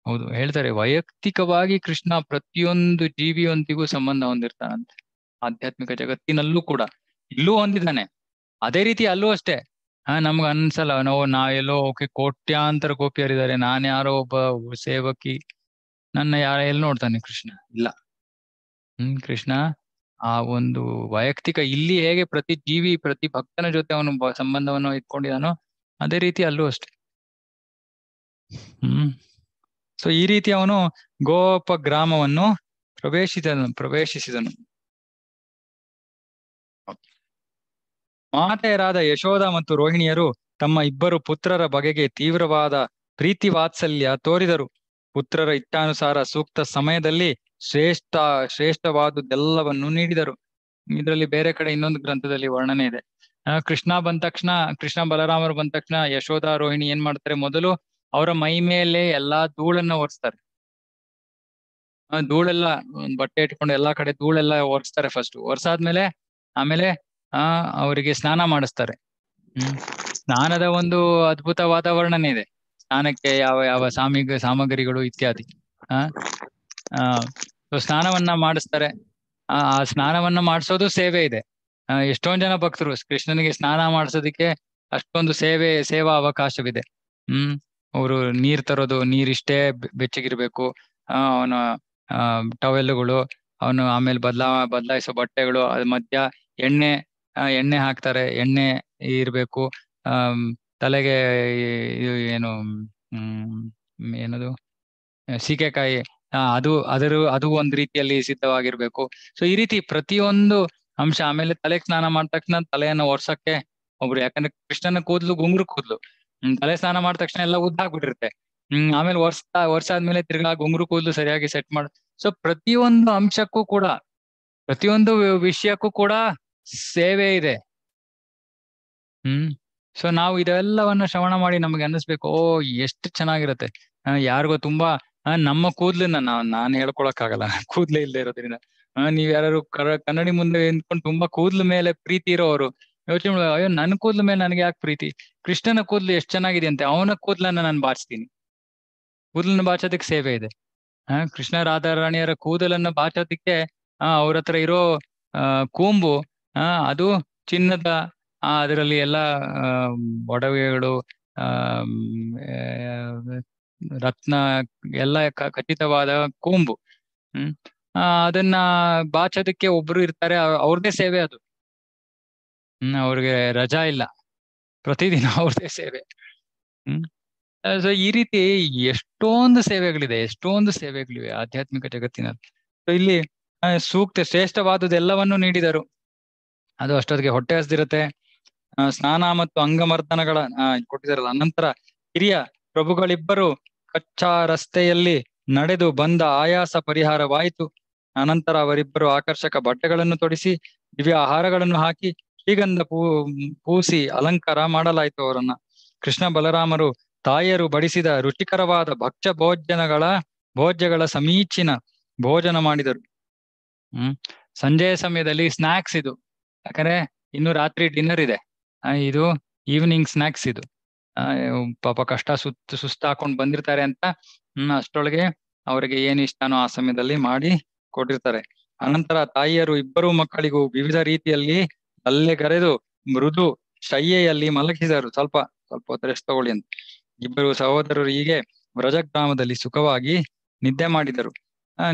ಹೌದು ಹೇಳ್ತಾರೆ ವೈಯಕ್ತಿಕವಾಗಿ ಕೃಷ್ಣ ಪ್ರತಿಯೊಂದು ಜೀವಿಯೊಂದಿಗೂ ಸಂಬಂಧ ಹೊಂದಿರ್ತಾನಂತೆ ಆಧ್ಯಾತ್ಮಿಕ ಜಗತ್ತಿನಲ್ಲೂ ಕೂಡ ಇಲ್ಲೂ ಹೊಂದಿದ್ದಾನೆ ಅದೇ ರೀತಿ ಅಲ್ಲೂ ಅಷ್ಟೇ ಹಾ ನಮ್ಗ ಅನ್ಸಲ್ಲ ನಾ ಎಲ್ಲೋ ಓಕೆ ಕೋಟ್ಯಾಂತರ ಗೋಪಿಯರಿದ್ದಾರೆ ನಾನು ಯಾರೋ ಒಬ್ಬ ಸೇವಕಿ ನನ್ನ ಯಾರ ಎಲ್ಲಿ ನೋಡ್ತಾನೆ ಕೃಷ್ಣ ಇಲ್ಲ ಹ್ಮ್ ಕೃಷ್ಣ ಆ ಒಂದು ವೈಯಕ್ತಿಕ ಇಲ್ಲಿ ಹೇಗೆ ಪ್ರತಿ ಜೀವಿ ಪ್ರತಿ ಭಕ್ತನ ಜೊತೆ ಅವನು ಸಂಬಂಧವನ್ನು ಇಟ್ಕೊಂಡಿದಾನೋ ಅದೇ ರೀತಿ ಅಲ್ಲೂ ಅಷ್ಟೆ ಹ್ಮ್ ಸೊ ಈ ರೀತಿ ಅವನು ಗೋಪ ಗ್ರಾಮವನ್ನು ಪ್ರವೇಶಿಸಿದನು ಪ್ರವೇಶಿಸಿದನು ಮಾತೆಯರಾದ ಯಶೋಧ ಮತ್ತು ರೋಹಿಣಿಯರು ತಮ್ಮ ಇಬ್ಬರು ಪುತ್ರರ ಬಗೆಗೆ ತೀವ್ರವಾದ ಪ್ರೀತಿ ವಾತ್ಸಲ್ಯ ತೋರಿದರು ಪುತ್ರರ ಇಷ್ಟಾನುಸಾರ ಸೂಕ್ತ ಸಮಯದಲ್ಲಿ ಶ್ರೇಷ್ಠ ಶ್ರೇಷ್ಠವಾದುದೆಲ್ಲವನ್ನು ನೀಡಿದರು ಇದರಲ್ಲಿ ಬೇರೆ ಕಡೆ ಇನ್ನೊಂದು ಗ್ರಂಥದಲ್ಲಿ ವರ್ಣನೆ ಇದೆ ಕೃಷ್ಣ ಬಂದ ತಕ್ಷಣ ಕೃಷ್ಣ ಬಲರಾಮರು ಬಂದ ತಕ್ಷಣ ಯಶೋಧ ರೋಹಿಣಿ ಏನ್ ಮಾಡ್ತಾರೆ ಮೊದಲು ಅವರ ಮೈ ಮೇಲೆ ಎಲ್ಲಾ ಧೂಳನ್ನ ಒರೆಸ್ತಾರೆ ಧೂಳೆಲ್ಲ ಬಟ್ಟೆ ಇಟ್ಕೊಂಡು ಎಲ್ಲಾ ಕಡೆ ಧೂಳೆಲ್ಲ ಒರೆಸ್ತಾರೆ ಫಸ್ಟ್ ಒರೆಸಾದ್ಮೇಲೆ ಆಮೇಲೆ ಆ ಅವರಿಗೆ ಸ್ನಾನ ಮಾಡಿಸ್ತಾರೆ ಹ್ಮ್ ಸ್ನಾನದ ಒಂದು ಅದ್ಭುತ ವಾತಾವರಣನೇ ಇದೆ ಸ್ನಾನಕ್ಕೆ ಯಾವ ಯಾವ ಸಾಮಿಗ ಸಾಮಗ್ರಿಗಳು ಇತ್ಯಾದಿ ಆ ಸ್ನಾನವನ್ನ ಮಾಡಿಸ್ತಾರೆ ಆ ಸ್ನಾನವನ್ನ ಮಾಡಿಸೋದು ಸೇವೆ ಇದೆ ಎಷ್ಟೊಂದ್ ಜನ ಭಕ್ತರು ಕೃಷ್ಣನಿಗೆ ಸ್ನಾನ ಮಾಡಿಸೋದಿಕ್ಕೆ ಅಷ್ಟೊಂದು ಸೇವೆ ಸೇವಾ ಅವಕಾಶವಿದೆ ಹ್ಮ್ ಅವರು ನೀರ್ ತರೋದು ನೀರಿಷ್ಟೇ ಬೆಚ್ಚಗಿರ್ಬೇಕು ಅವನ ಟವೆಲ್ಗಳು ಅವನು ಆಮೇಲೆ ಬದಲಾ ಬದಲಾಯಿಸೋ ಬಟ್ಟೆಗಳು ಮಧ್ಯ ಎಣ್ಣೆ ಎಣ್ಣೆ ಹಾಕ್ತಾರೆ ಎಣ್ಣೆ ಇರ್ಬೇಕು ತಲೆಗೆ ಏನು ಹ್ಮ್ ಏನದು ಸೀಕೆಕಾಯಿ ಅದು ಅದರ ಅದು ಒಂದ್ ರೀತಿಯಲ್ಲಿ ಸಿದ್ಧವಾಗಿರ್ಬೇಕು ಸೊ ಈ ರೀತಿ ಪ್ರತಿಯೊಂದು ಅಂಶ ಆಮೇಲೆ ತಲೆ ಸ್ನಾನ ಮಾಡಿದ ತಕ್ಷಣ ತಲೆಯನ್ನು ಒರ್ಸಕ್ಕೆ ಒಬ್ರು ಯಾಕಂದ್ರೆ ಕೃಷ್ಣನ ಕೂದಲು ಗುಂಗುರು ಕೂದ್ಲು ತಲೆ ಸ್ನಾನ ಮಾಡಿದ ತಕ್ಷಣ ಎಲ್ಲ ಉದ್ದಾಗ್ಬಿಟ್ಟಿರುತ್ತೆ ಹ್ಮ್ ಆಮೇಲೆ ವರ್ಷ ವರ್ಷ ಆದ್ಮೇಲೆ ತಿರ್ಗಾ ಗುಂಗುರು ಕೂದಲು ಸರಿಯಾಗಿ ಸೆಟ್ ಮಾಡ ಸೊ ಪ್ರತಿಯೊಂದು ಅಂಶಕ್ಕೂ ಕೂಡ ಪ್ರತಿಯೊಂದು ವಿಷಯಕ್ಕೂ ಕೂಡ ಸೇವೆ ಇದೆ ಹ್ಮ್ ಸೊ ನಾವು ಇದೆಲ್ಲವನ್ನ ಶ್ರವಣ ಮಾಡಿ ನಮ್ಗೆ ಅನ್ನಿಸ್ಬೇಕು ಓ ಎಷ್ಟು ಚೆನ್ನಾಗಿರತ್ತೆ ಯಾರಿಗೋ ತುಂಬಾ ನಮ್ಮ ಕೂದ್ಲನ್ನ ನಾವು ನಾನು ಹೇಳ್ಕೊಳಕ್ ಆಗಲ್ಲ ಕೂದ್ಲೆ ಇಲ್ಲದೆ ಇರೋದ್ರಿಂದ ನೀವ್ ಯಾರು ಕನ್ನಡಿ ಮುಂದೆ ನಿಂತ್ಕೊಂಡು ತುಂಬಾ ಕೂದ್ಲ ಮೇಲೆ ಪ್ರೀತಿ ಇರೋರು ಯೋಚನೆ ಮಾಡ ಅಯ್ಯೋ ನನ್ ಕೂದ್ಲ ಮೇಲೆ ನನ್ಗೆ ಯಾಕೆ ಪ್ರೀತಿ ಕೃಷ್ಣನ ಕೂದ್ಲು ಎಷ್ಟ್ ಚೆನ್ನಾಗಿದೆ ಅಂತೆ ಅವನ ಕೂದ್ಲನ್ನ ನಾನು ಬಾಚ್ತೀನಿ ಕೂದ್ಲನ್ನ ಬಾಚೋದಕ್ಕೆ ಸೇವೆ ಇದೆ ಹಾ ಕೃಷ್ಣ ರಾಧಾರಾಣಿಯರ ಕೂದಲನ್ನ ಬಾಚೋದಿಕ್ಕೆ ಹಾ ಅವ್ರ ಹತ್ರ ಇರೋ ಕೂಂಬು ಆ ಅದು ಚಿನ್ನದ ಅದರಲ್ಲಿ ಎಲ್ಲ ಒಡವೆಗಳು ರತ್ನ ಎಲ್ಲ ಖಚಿತವಾದ ಕೂಂಬು ಹ್ಮ್ ಅದನ್ನ ಬಾಚೋದಕ್ಕೆ ಒಬ್ರು ಇರ್ತಾರೆ ಅವ್ರದೇ ಸೇವೆ ಅದು ಹ್ಮ್ ಅವ್ರಿಗೆ ರಜಾ ಇಲ್ಲ ಪ್ರತಿದಿನ ಅವ್ರದೇ ಸೇವೆ ಹ್ಮ್ ಸೊ ಈ ರೀತಿ ಎಷ್ಟೊಂದು ಸೇವೆಗಳಿದೆ ಎಷ್ಟೊಂದು ಸೇವೆಗಳಿವೆ ಆಧ್ಯಾತ್ಮಿಕ ಜಗತ್ತಿನಲ್ಲಿ ಸೊ ಇಲ್ಲಿ ಸೂಕ್ತ ಶ್ರೇಷ್ಠವಾದದ್ದೆಲ್ಲವನ್ನು ನೀಡಿದರು ಅದು ಅಷ್ಟೊತ್ತಿಗೆ ಹೊಟ್ಟೆ ಹಸ್ದಿರುತ್ತೆ ಸ್ನಾನ ಮತ್ತು ಅಂಗಮರ್ದನಗಳ ಕೊಟ್ಟಿದಾರಲ್ಲ ಅನಂತರ ಹಿರಿಯ ಪ್ರಭುಗಳಿಬ್ಬರು ಕಚ್ಚಾ ರಸ್ತೆಯಲ್ಲಿ ನಡೆದು ಬಂದ ಆಯಾಸ ಪರಿಹಾರವಾಯಿತು ಅನಂತರ ಅವರಿಬ್ಬರು ಆಕರ್ಷಕ ಬಟ್ಟೆಗಳನ್ನು ತೊಡಿಸಿ ದಿವ್ಯ ಆಹಾರಗಳನ್ನು ಹಾಕಿ ಶ್ರೀಗಂಧ ಪೂ ಪೂಸಿ ಅಲಂಕಾರ ಮಾಡಲಾಯಿತು ಅವರನ್ನ ಕೃಷ್ಣ ಬಲರಾಮರು ತಾಯಿಯರು ಬಡಿಸಿದ ರುಚಿಕರವಾದ ಭಕ್ಷ್ಯ ಭೋಜನಗಳ ಭೋಜ್ಯಗಳ ಸಮೀಚಿನ ಭೋಜನ ಮಾಡಿದರು ಹ್ಮ್ ಸಂಜೆಯ ಸಮಯದಲ್ಲಿ ಸ್ನಾಕ್ಸ್ ಇದು ಯಾಕಂದ್ರೆ ಇನ್ನು ರಾತ್ರಿ ಡಿನ್ನರ್ ಇದೆ ಇದು ಈವ್ನಿಂಗ್ ಸ್ನಾಕ್ಸ್ ಇದು ಪಾಪ ಕಷ್ಟ ಸುತ್ತ ಸುಸ್ತ ಹಾಕೊಂಡ್ ಬಂದಿರ್ತಾರೆ ಅಂತ ಹ್ಮ್ ಅಷ್ಟೊಳಗೆ ಅವರಿಗೆ ಏನ್ ಇಷ್ಟನೋ ಆ ಸಮಯದಲ್ಲಿ ಮಾಡಿ ಕೊಟ್ಟಿರ್ತಾರೆ ಅನಂತರ ತಾಯಿಯರು ಇಬ್ಬರು ಮಕ್ಕಳಿಗೂ ವಿವಿಧ ರೀತಿಯಲ್ಲಿ ಅಲ್ಲೇ ಕರೆದು ಮೃದು ಶಯ್ಯೆಯಲ್ಲಿ ಮಲಗಿಸಿದರು ಸ್ವಲ್ಪ ಸ್ವಲ್ಪ ಹೊತ್ತು ರೆಸ್ಟ್ ತಗೊಳ್ಳಿ ಅಂತ ಇಬ್ಬರು ಸಹೋದರರು ಹೀಗೆ ವ್ರಜ ಗ್ರಾಮದಲ್ಲಿ ಸುಖವಾಗಿ ನಿದ್ದೆ ಮಾಡಿದರು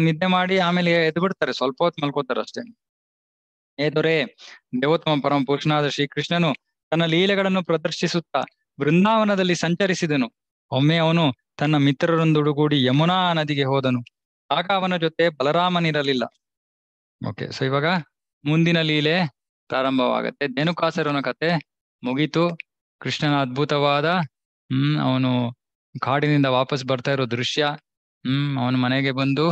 ನಿದ್ದೆ ಮಾಡಿ ಆಮೇಲೆ ಎದ್ದು ಬಿಡ್ತಾರೆ ಸ್ವಲ್ಪ ಹೊತ್ತು ಮಲ್ಕೋತಾರೆ ಅಷ್ಟೇ ಸ್ನೇಹಿತರೆ ದೇವೋತ್ತಮ ಪರಮ ಪುರುಷನಾದ ಶ್ರೀಕೃಷ್ಣನು ತನ್ನ ಲೀಲೆಗಳನ್ನು ಪ್ರದರ್ಶಿಸುತ್ತಾ ಬೃಂದಾವನದಲ್ಲಿ ಸಂಚರಿಸಿದನು ಒಮ್ಮೆ ಅವನು ತನ್ನ ಮಿತ್ರರೊಂದೊಡುಗೂಡಿ ಯಮುನಾ ನದಿಗೆ ಹೋದನು ಆಗ ಅವನ ಜೊತೆ ಬಲರಾಮನಿರಲಿಲ್ಲ ಓಕೆ ಸೊ ಇವಾಗ ಮುಂದಿನ ಲೀಲೆ ಪ್ರಾರಂಭವಾಗತ್ತೆ ಧೇನುಕಾಸರನ ಕತೆ ಮುಗಿತು ಕೃಷ್ಣನ ಅದ್ಭುತವಾದ ಹ್ಮ್ ಅವನು ಕಾಡಿನಿಂದ ವಾಪಸ್ ಬರ್ತಾ ಇರೋ ದೃಶ್ಯ ಹ್ಮ್ ಅವನ ಮನೆಗೆ ಬಂದು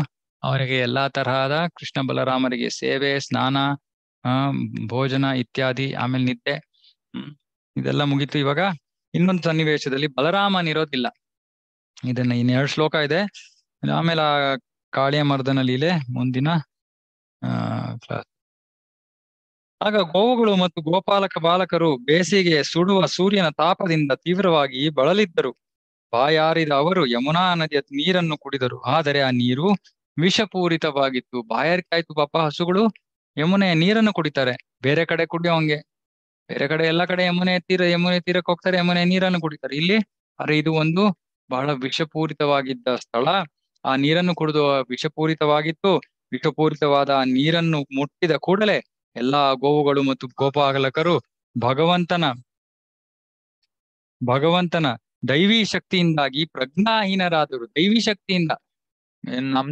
ಅವರಿಗೆ ಎಲ್ಲಾ ತರಹದ ಕೃಷ್ಣ ಬಲರಾಮರಿಗೆ ಸೇವೆ ಸ್ನಾನ ಆ ಭೋಜನ ಇತ್ಯಾದಿ ಆಮೇಲೆ ನಿದ್ದೆ ಹ್ಮ್ ಇದೆಲ್ಲ ಮುಗೀತು ಇವಾಗ ಇನ್ನೊಂದು ಸನ್ನಿವೇಶದಲ್ಲಿ ಇರೋದಿಲ್ಲ ಇದನ್ನ ಇನ್ನೆರಡು ಶ್ಲೋಕ ಇದೆ ಆಮೇಲೆ ಆ ಕಾಳಿಯ ಮರ್ದನ ಲೀಲೆ ಮುಂದಿನ ಆ ಆಗ ಗೋವುಗಳು ಮತ್ತು ಗೋಪಾಲಕ ಬಾಲಕರು ಬೇಸಿಗೆ ಸುಡುವ ಸೂರ್ಯನ ತಾಪದಿಂದ ತೀವ್ರವಾಗಿ ಬಳಲಿದ್ದರು ಬಾಯಾರಿದ ಅವರು ಯಮುನಾ ನದಿಯ ನೀರನ್ನು ಕುಡಿದರು ಆದರೆ ಆ ನೀರು ವಿಷಪೂರಿತವಾಗಿತ್ತು ಬಾಯಾರಿಕಾಯ್ತು ಪಾಪ ಹಸುಗಳು ಯಮುನೆ ನೀರನ್ನು ಕುಡಿತಾರೆ ಬೇರೆ ಕಡೆ ಕುಡಿಯೋಂಗೆ ಬೇರೆ ಕಡೆ ಎಲ್ಲಾ ಕಡೆ ಯಮುನೆ ತೀರ ಯಮುನೆ ತೀರಕ್ಕೆ ಹೋಗ್ತಾರೆ ಯಮುನೆ ನೀರನ್ನು ಕುಡಿತಾರೆ ಇಲ್ಲಿ ಅರೆ ಇದು ಒಂದು ಬಹಳ ವಿಷಪೂರಿತವಾಗಿದ್ದ ಸ್ಥಳ ಆ ನೀರನ್ನು ಕುಡಿದು ವಿಷಪೂರಿತವಾಗಿತ್ತು ವಿಷಪೂರಿತವಾದ ಆ ನೀರನ್ನು ಮುಟ್ಟಿದ ಕೂಡಲೇ ಎಲ್ಲಾ ಗೋವುಗಳು ಮತ್ತು ಗೋಪಾಗಲಕರು ಭಗವಂತನ ಭಗವಂತನ ದೈವಿ ಶಕ್ತಿಯಿಂದಾಗಿ ಪ್ರಜ್ಞಾಹೀನರಾದರು ದೈವಿ ಶಕ್ತಿಯಿಂದ ನಮ್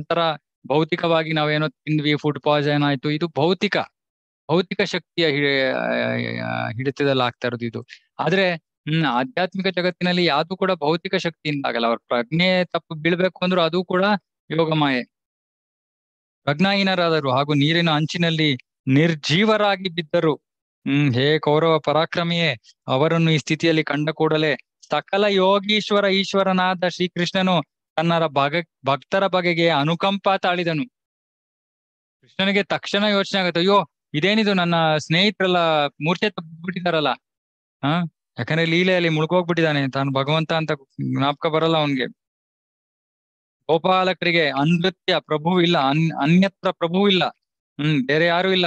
ಭೌತಿಕವಾಗಿ ನಾವೇನೋ ತಿಂದ್ವಿ ಫುಡ್ ಪಾಯ್ಸನ್ ಆಯ್ತು ಇದು ಭೌತಿಕ ಭೌತಿಕ ಶಕ್ತಿಯ ಹಿಡಿತದಲ್ಲಿ ಆಗ್ತಾ ಇರೋದು ಇದು ಆದ್ರೆ ಹ್ಮ್ ಆಧ್ಯಾತ್ಮಿಕ ಜಗತ್ತಿನಲ್ಲಿ ಯಾವ್ದು ಕೂಡ ಭೌತಿಕ ಶಕ್ತಿಯಿಂದ ಆಗಲ್ಲ ಅವ್ರ ಪ್ರಜ್ಞೆ ತಪ್ಪು ಬೀಳ್ಬೇಕು ಅಂದ್ರೂ ಅದು ಕೂಡ ಯೋಗಮಾಯೆ ಪ್ರಜ್ಞಾಹೀನರಾದರು ಹಾಗೂ ನೀರಿನ ಅಂಚಿನಲ್ಲಿ ನಿರ್ಜೀವರಾಗಿ ಬಿದ್ದರು ಹ್ಮ್ ಹೇ ಕೌರವ ಪರಾಕ್ರಮಿಯೇ ಅವರನ್ನು ಈ ಸ್ಥಿತಿಯಲ್ಲಿ ಕಂಡ ಕೂಡಲೇ ಸಕಲ ಯೋಗೀಶ್ವರ ಈಶ್ವರನಾದ ಶ್ರೀಕೃಷ್ಣನು ತನ್ನರ ಭಾಗ ಭಕ್ತರ ಬಗೆಗೆ ಅನುಕಂಪ ತಾಳಿದನು ಕೃಷ್ಣನಿಗೆ ತಕ್ಷಣ ಯೋಚನೆ ಆಗುತ್ತೆ ಅಯ್ಯೋ ಇದೇನಿದು ನನ್ನ ಸ್ನೇಹಿತರೆಲ್ಲ ಮೂರ್ಛೆ ಬಿಟ್ಟಿದಾರಲ್ಲ ಹಾ ಯಾಕಂದ್ರೆ ಲೀಲೆಯಲ್ಲಿ ಮುಳುಗೋಗ್ಬಿಟ್ಟಿದ್ದಾನೆ ತಾನು ಭಗವಂತ ಅಂತ ಜ್ಞಾಪಕ ಬರಲ್ಲ ಅವನ್ಗೆ ಗೋಪಾಲಕರಿಗೆ ಅನೃತ್ಯ ಪ್ರಭು ಇಲ್ಲ ಅನ್ ಅನ್ಯತ್ರ ಪ್ರಭು ಇಲ್ಲ ಹ್ಮ್ ಬೇರೆ ಯಾರು ಇಲ್ಲ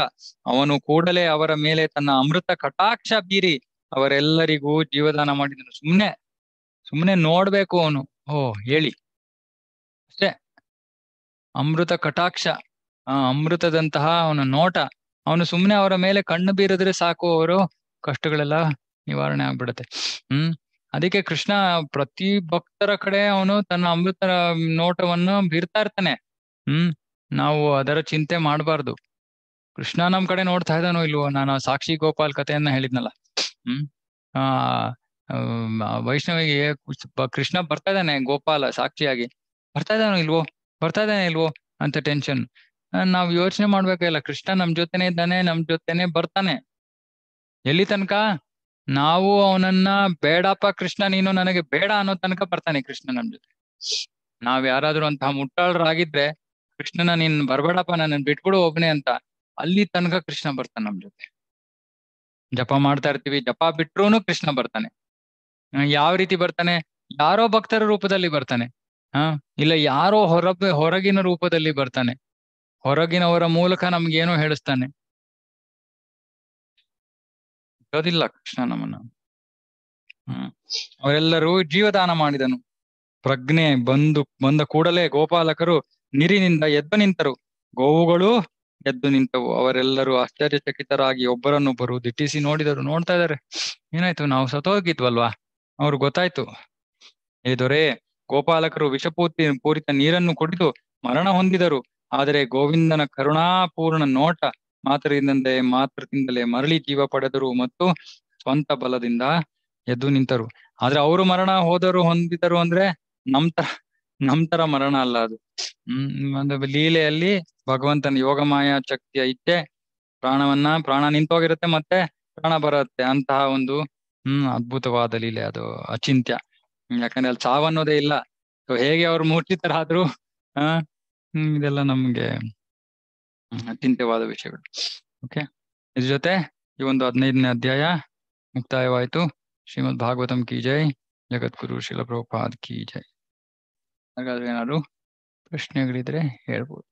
ಅವನು ಕೂಡಲೇ ಅವರ ಮೇಲೆ ತನ್ನ ಅಮೃತ ಕಟಾಕ್ಷ ಬೀರಿ ಅವರೆಲ್ಲರಿಗೂ ಜೀವದಾನ ಮಾಡಿದನು ಸುಮ್ನೆ ಸುಮ್ನೆ ನೋಡ್ಬೇಕು ಅವನು ಓ ಹೇಳಿ ಅಷ್ಟೇ ಅಮೃತ ಕಟಾಕ್ಷ ಅಮೃತದಂತಹ ಅವನ ನೋಟ ಅವನು ಸುಮ್ಮನೆ ಅವರ ಮೇಲೆ ಕಣ್ಣು ಬೀರಿದ್ರೆ ಸಾಕು ಅವರು ಕಷ್ಟಗಳೆಲ್ಲ ನಿವಾರಣೆ ಆಗ್ಬಿಡುತ್ತೆ ಹ್ಮ್ ಅದಕ್ಕೆ ಕೃಷ್ಣ ಪ್ರತಿ ಭಕ್ತರ ಕಡೆ ಅವನು ತನ್ನ ಅಮೃತ ನೋಟವನ್ನು ಬೀರ್ತಾ ಇರ್ತಾನೆ ಹ್ಮ್ ನಾವು ಅದರ ಚಿಂತೆ ಮಾಡಬಾರ್ದು ಕೃಷ್ಣ ನಮ್ ಕಡೆ ನೋಡ್ತಾ ಇದ್ದಾನೋ ಇಲ್ವೋ ನಾನು ಸಾಕ್ಷಿ ಗೋಪಾಲ್ ಕಥೆಯನ್ನ ಹೇಳಿದ್ನಲ್ಲ ಹ್ಮ್ ಆ ವೈಷ್ಣವಿಗೆ ಕೃಷ್ಣ ಬರ್ತಾ ಇದ್ದಾನೆ ಗೋಪಾಲ ಸಾಕ್ಷಿಯಾಗಿ ಬರ್ತಾ ಇದ್ದಾನೋ ಇಲ್ವೋ ಬರ್ತಾ ಇದ್ದಾನೆ ಇಲ್ವೋ ಅಂತ ಟೆನ್ಷನ್ ನಾವ್ ಯೋಚನೆ ಮಾಡ್ಬೇಕಾಗಿಲ್ಲ ಕೃಷ್ಣ ನಮ್ ಜೊತೆನೆ ಇದ್ದಾನೆ ನಮ್ ಜೊತೆನೆ ಬರ್ತಾನೆ ಎಲ್ಲಿ ತನಕ ನಾವು ಅವನನ್ನ ಬೇಡಪ್ಪ ಕೃಷ್ಣ ನೀನು ನನಗೆ ಬೇಡ ಅನ್ನೋ ತನಕ ಬರ್ತಾನೆ ಕೃಷ್ಣ ನಮ್ ಜೊತೆ ನಾವ್ ಯಾರಾದ್ರೂ ಅಂತಹ ಮುಟ್ಟಾಳರಾಗಿದ್ರೆ ಕೃಷ್ಣನ ನೀನ್ ಬರ್ಬೇಡಪ್ಪ ನನ್ನ ಬಿಟ್ಬಿಡು ಒಬ್ನೇ ಅಂತ ಅಲ್ಲಿ ತನಕ ಕೃಷ್ಣ ಬರ್ತಾನೆ ನಮ್ ಜೊತೆ ಜಪ ಮಾಡ್ತಾ ಇರ್ತೀವಿ ಜಪ ಬಿಟ್ರೂನು ಕೃಷ್ಣ ಬರ್ತಾನೆ ಯಾವ ರೀತಿ ಬರ್ತಾನೆ ಯಾರೋ ಭಕ್ತರ ರೂಪದಲ್ಲಿ ಬರ್ತಾನೆ ಹಾ ಇಲ್ಲ ಯಾರೋ ಹೊರ ಹೊರಗಿನ ರೂಪದಲ್ಲಿ ಬರ್ತಾನೆ ಹೊರಗಿನವರ ಮೂಲಕ ನಮ್ಗೇನೋ ಹೇಳಿಸ್ತಾನೆ ಇರೋದಿಲ್ಲ ಕೃಷ್ಣ ನಮ್ಮನ್ನ ಹ್ಮ್ ಅವರೆಲ್ಲರೂ ಜೀವದಾನ ಮಾಡಿದನು ಪ್ರಜ್ಞೆ ಬಂದು ಬಂದ ಕೂಡಲೇ ಗೋಪಾಲಕರು ನೀರಿನಿಂದ ಎದ್ದು ನಿಂತರು ಗೋವುಗಳು ಎದ್ದು ನಿಂತವು ಅವರೆಲ್ಲರೂ ಆಶ್ಚರ್ಯಚಕಿತರಾಗಿ ಒಬ್ಬರನ್ನೊಬ್ಬರು ದಿಟ್ಟಿಸಿ ನೋಡಿದರು ನೋಡ್ತಾ ಇದಾರೆ ಏನಾಯ್ತು ನಾವು ಸತೋಗಿದ್ವಲ್ವಾ ಅವ್ರಿಗೆ ಗೊತ್ತಾಯ್ತು ಏ ದೊರೆ ಗೋಪಾಲಕರು ವಿಷಪೂರ್ತಿ ಪೂರಿತ ನೀರನ್ನು ಕುಡಿದು ಮರಣ ಹೊಂದಿದರು ಆದರೆ ಗೋವಿಂದನ ಕರುಣಾಪೂರ್ಣ ನೋಟ ಮಾತ್ರದಿಂದಲೇ ಮಾತ್ರದಿಂದಲೇ ಮರಳಿ ಜೀವ ಪಡೆದರು ಮತ್ತು ಸ್ವಂತ ಬಲದಿಂದ ಎದ್ದು ನಿಂತರು ಆದ್ರೆ ಅವರು ಮರಣ ಹೋದರು ಹೊಂದಿದರು ಅಂದ್ರೆ ನಮ್ತರ ತರ ಮರಣ ಅಲ್ಲ ಅದು ಹ್ಮ್ ಒಂದು ಲೀಲೆಯಲ್ಲಿ ಭಗವಂತನ ಯೋಗಮಾಯ ಶಕ್ತಿಯ ಇಚ್ಛೆ ಪ್ರಾಣವನ್ನ ಪ್ರಾಣ ನಿಂತೋಗಿರುತ್ತೆ ಮತ್ತೆ ಪ್ರಾಣ ಬರುತ್ತೆ ಅಂತಹ ಒಂದು ಹ್ಮ್ ಅದ್ಭುತವಾದ ಲೀಲೆ ಅದು ಅಚಿಂತ್ಯ ಯಾಕಂದ್ರೆ ಅಲ್ಲಿ ಸಾವು ಅನ್ನೋದೇ ಇಲ್ಲ ಸೊ ಹೇಗೆ ಅವ್ರು ಮೂರ್ಛಿತರಾದ್ರು ಆ ಹ್ಮ್ ಇದೆಲ್ಲ ನಮ್ಗೆ ಚಿಂತೆವಾದ ವಿಷಯಗಳು ಓಕೆ ಇದ್ರ ಜೊತೆ ಈ ಒಂದು ಹದಿನೈದನೇ ಅಧ್ಯಾಯ ಮುಕ್ತಾಯವಾಯ್ತು ಶ್ರೀಮದ್ ಭಾಗವತಂ ಕಿ ಜೈ ಜಗದ್ಗುರು ಶಿಲಪ್ರಭುಪಾದ್ ಕಿ ಜೈ ಹಾಗಾದ್ರೆ ಏನಾದ್ರು ಪ್ರಶ್ನೆಗಳಿದ್ರೆ ಹೇಳ್ಬೋದು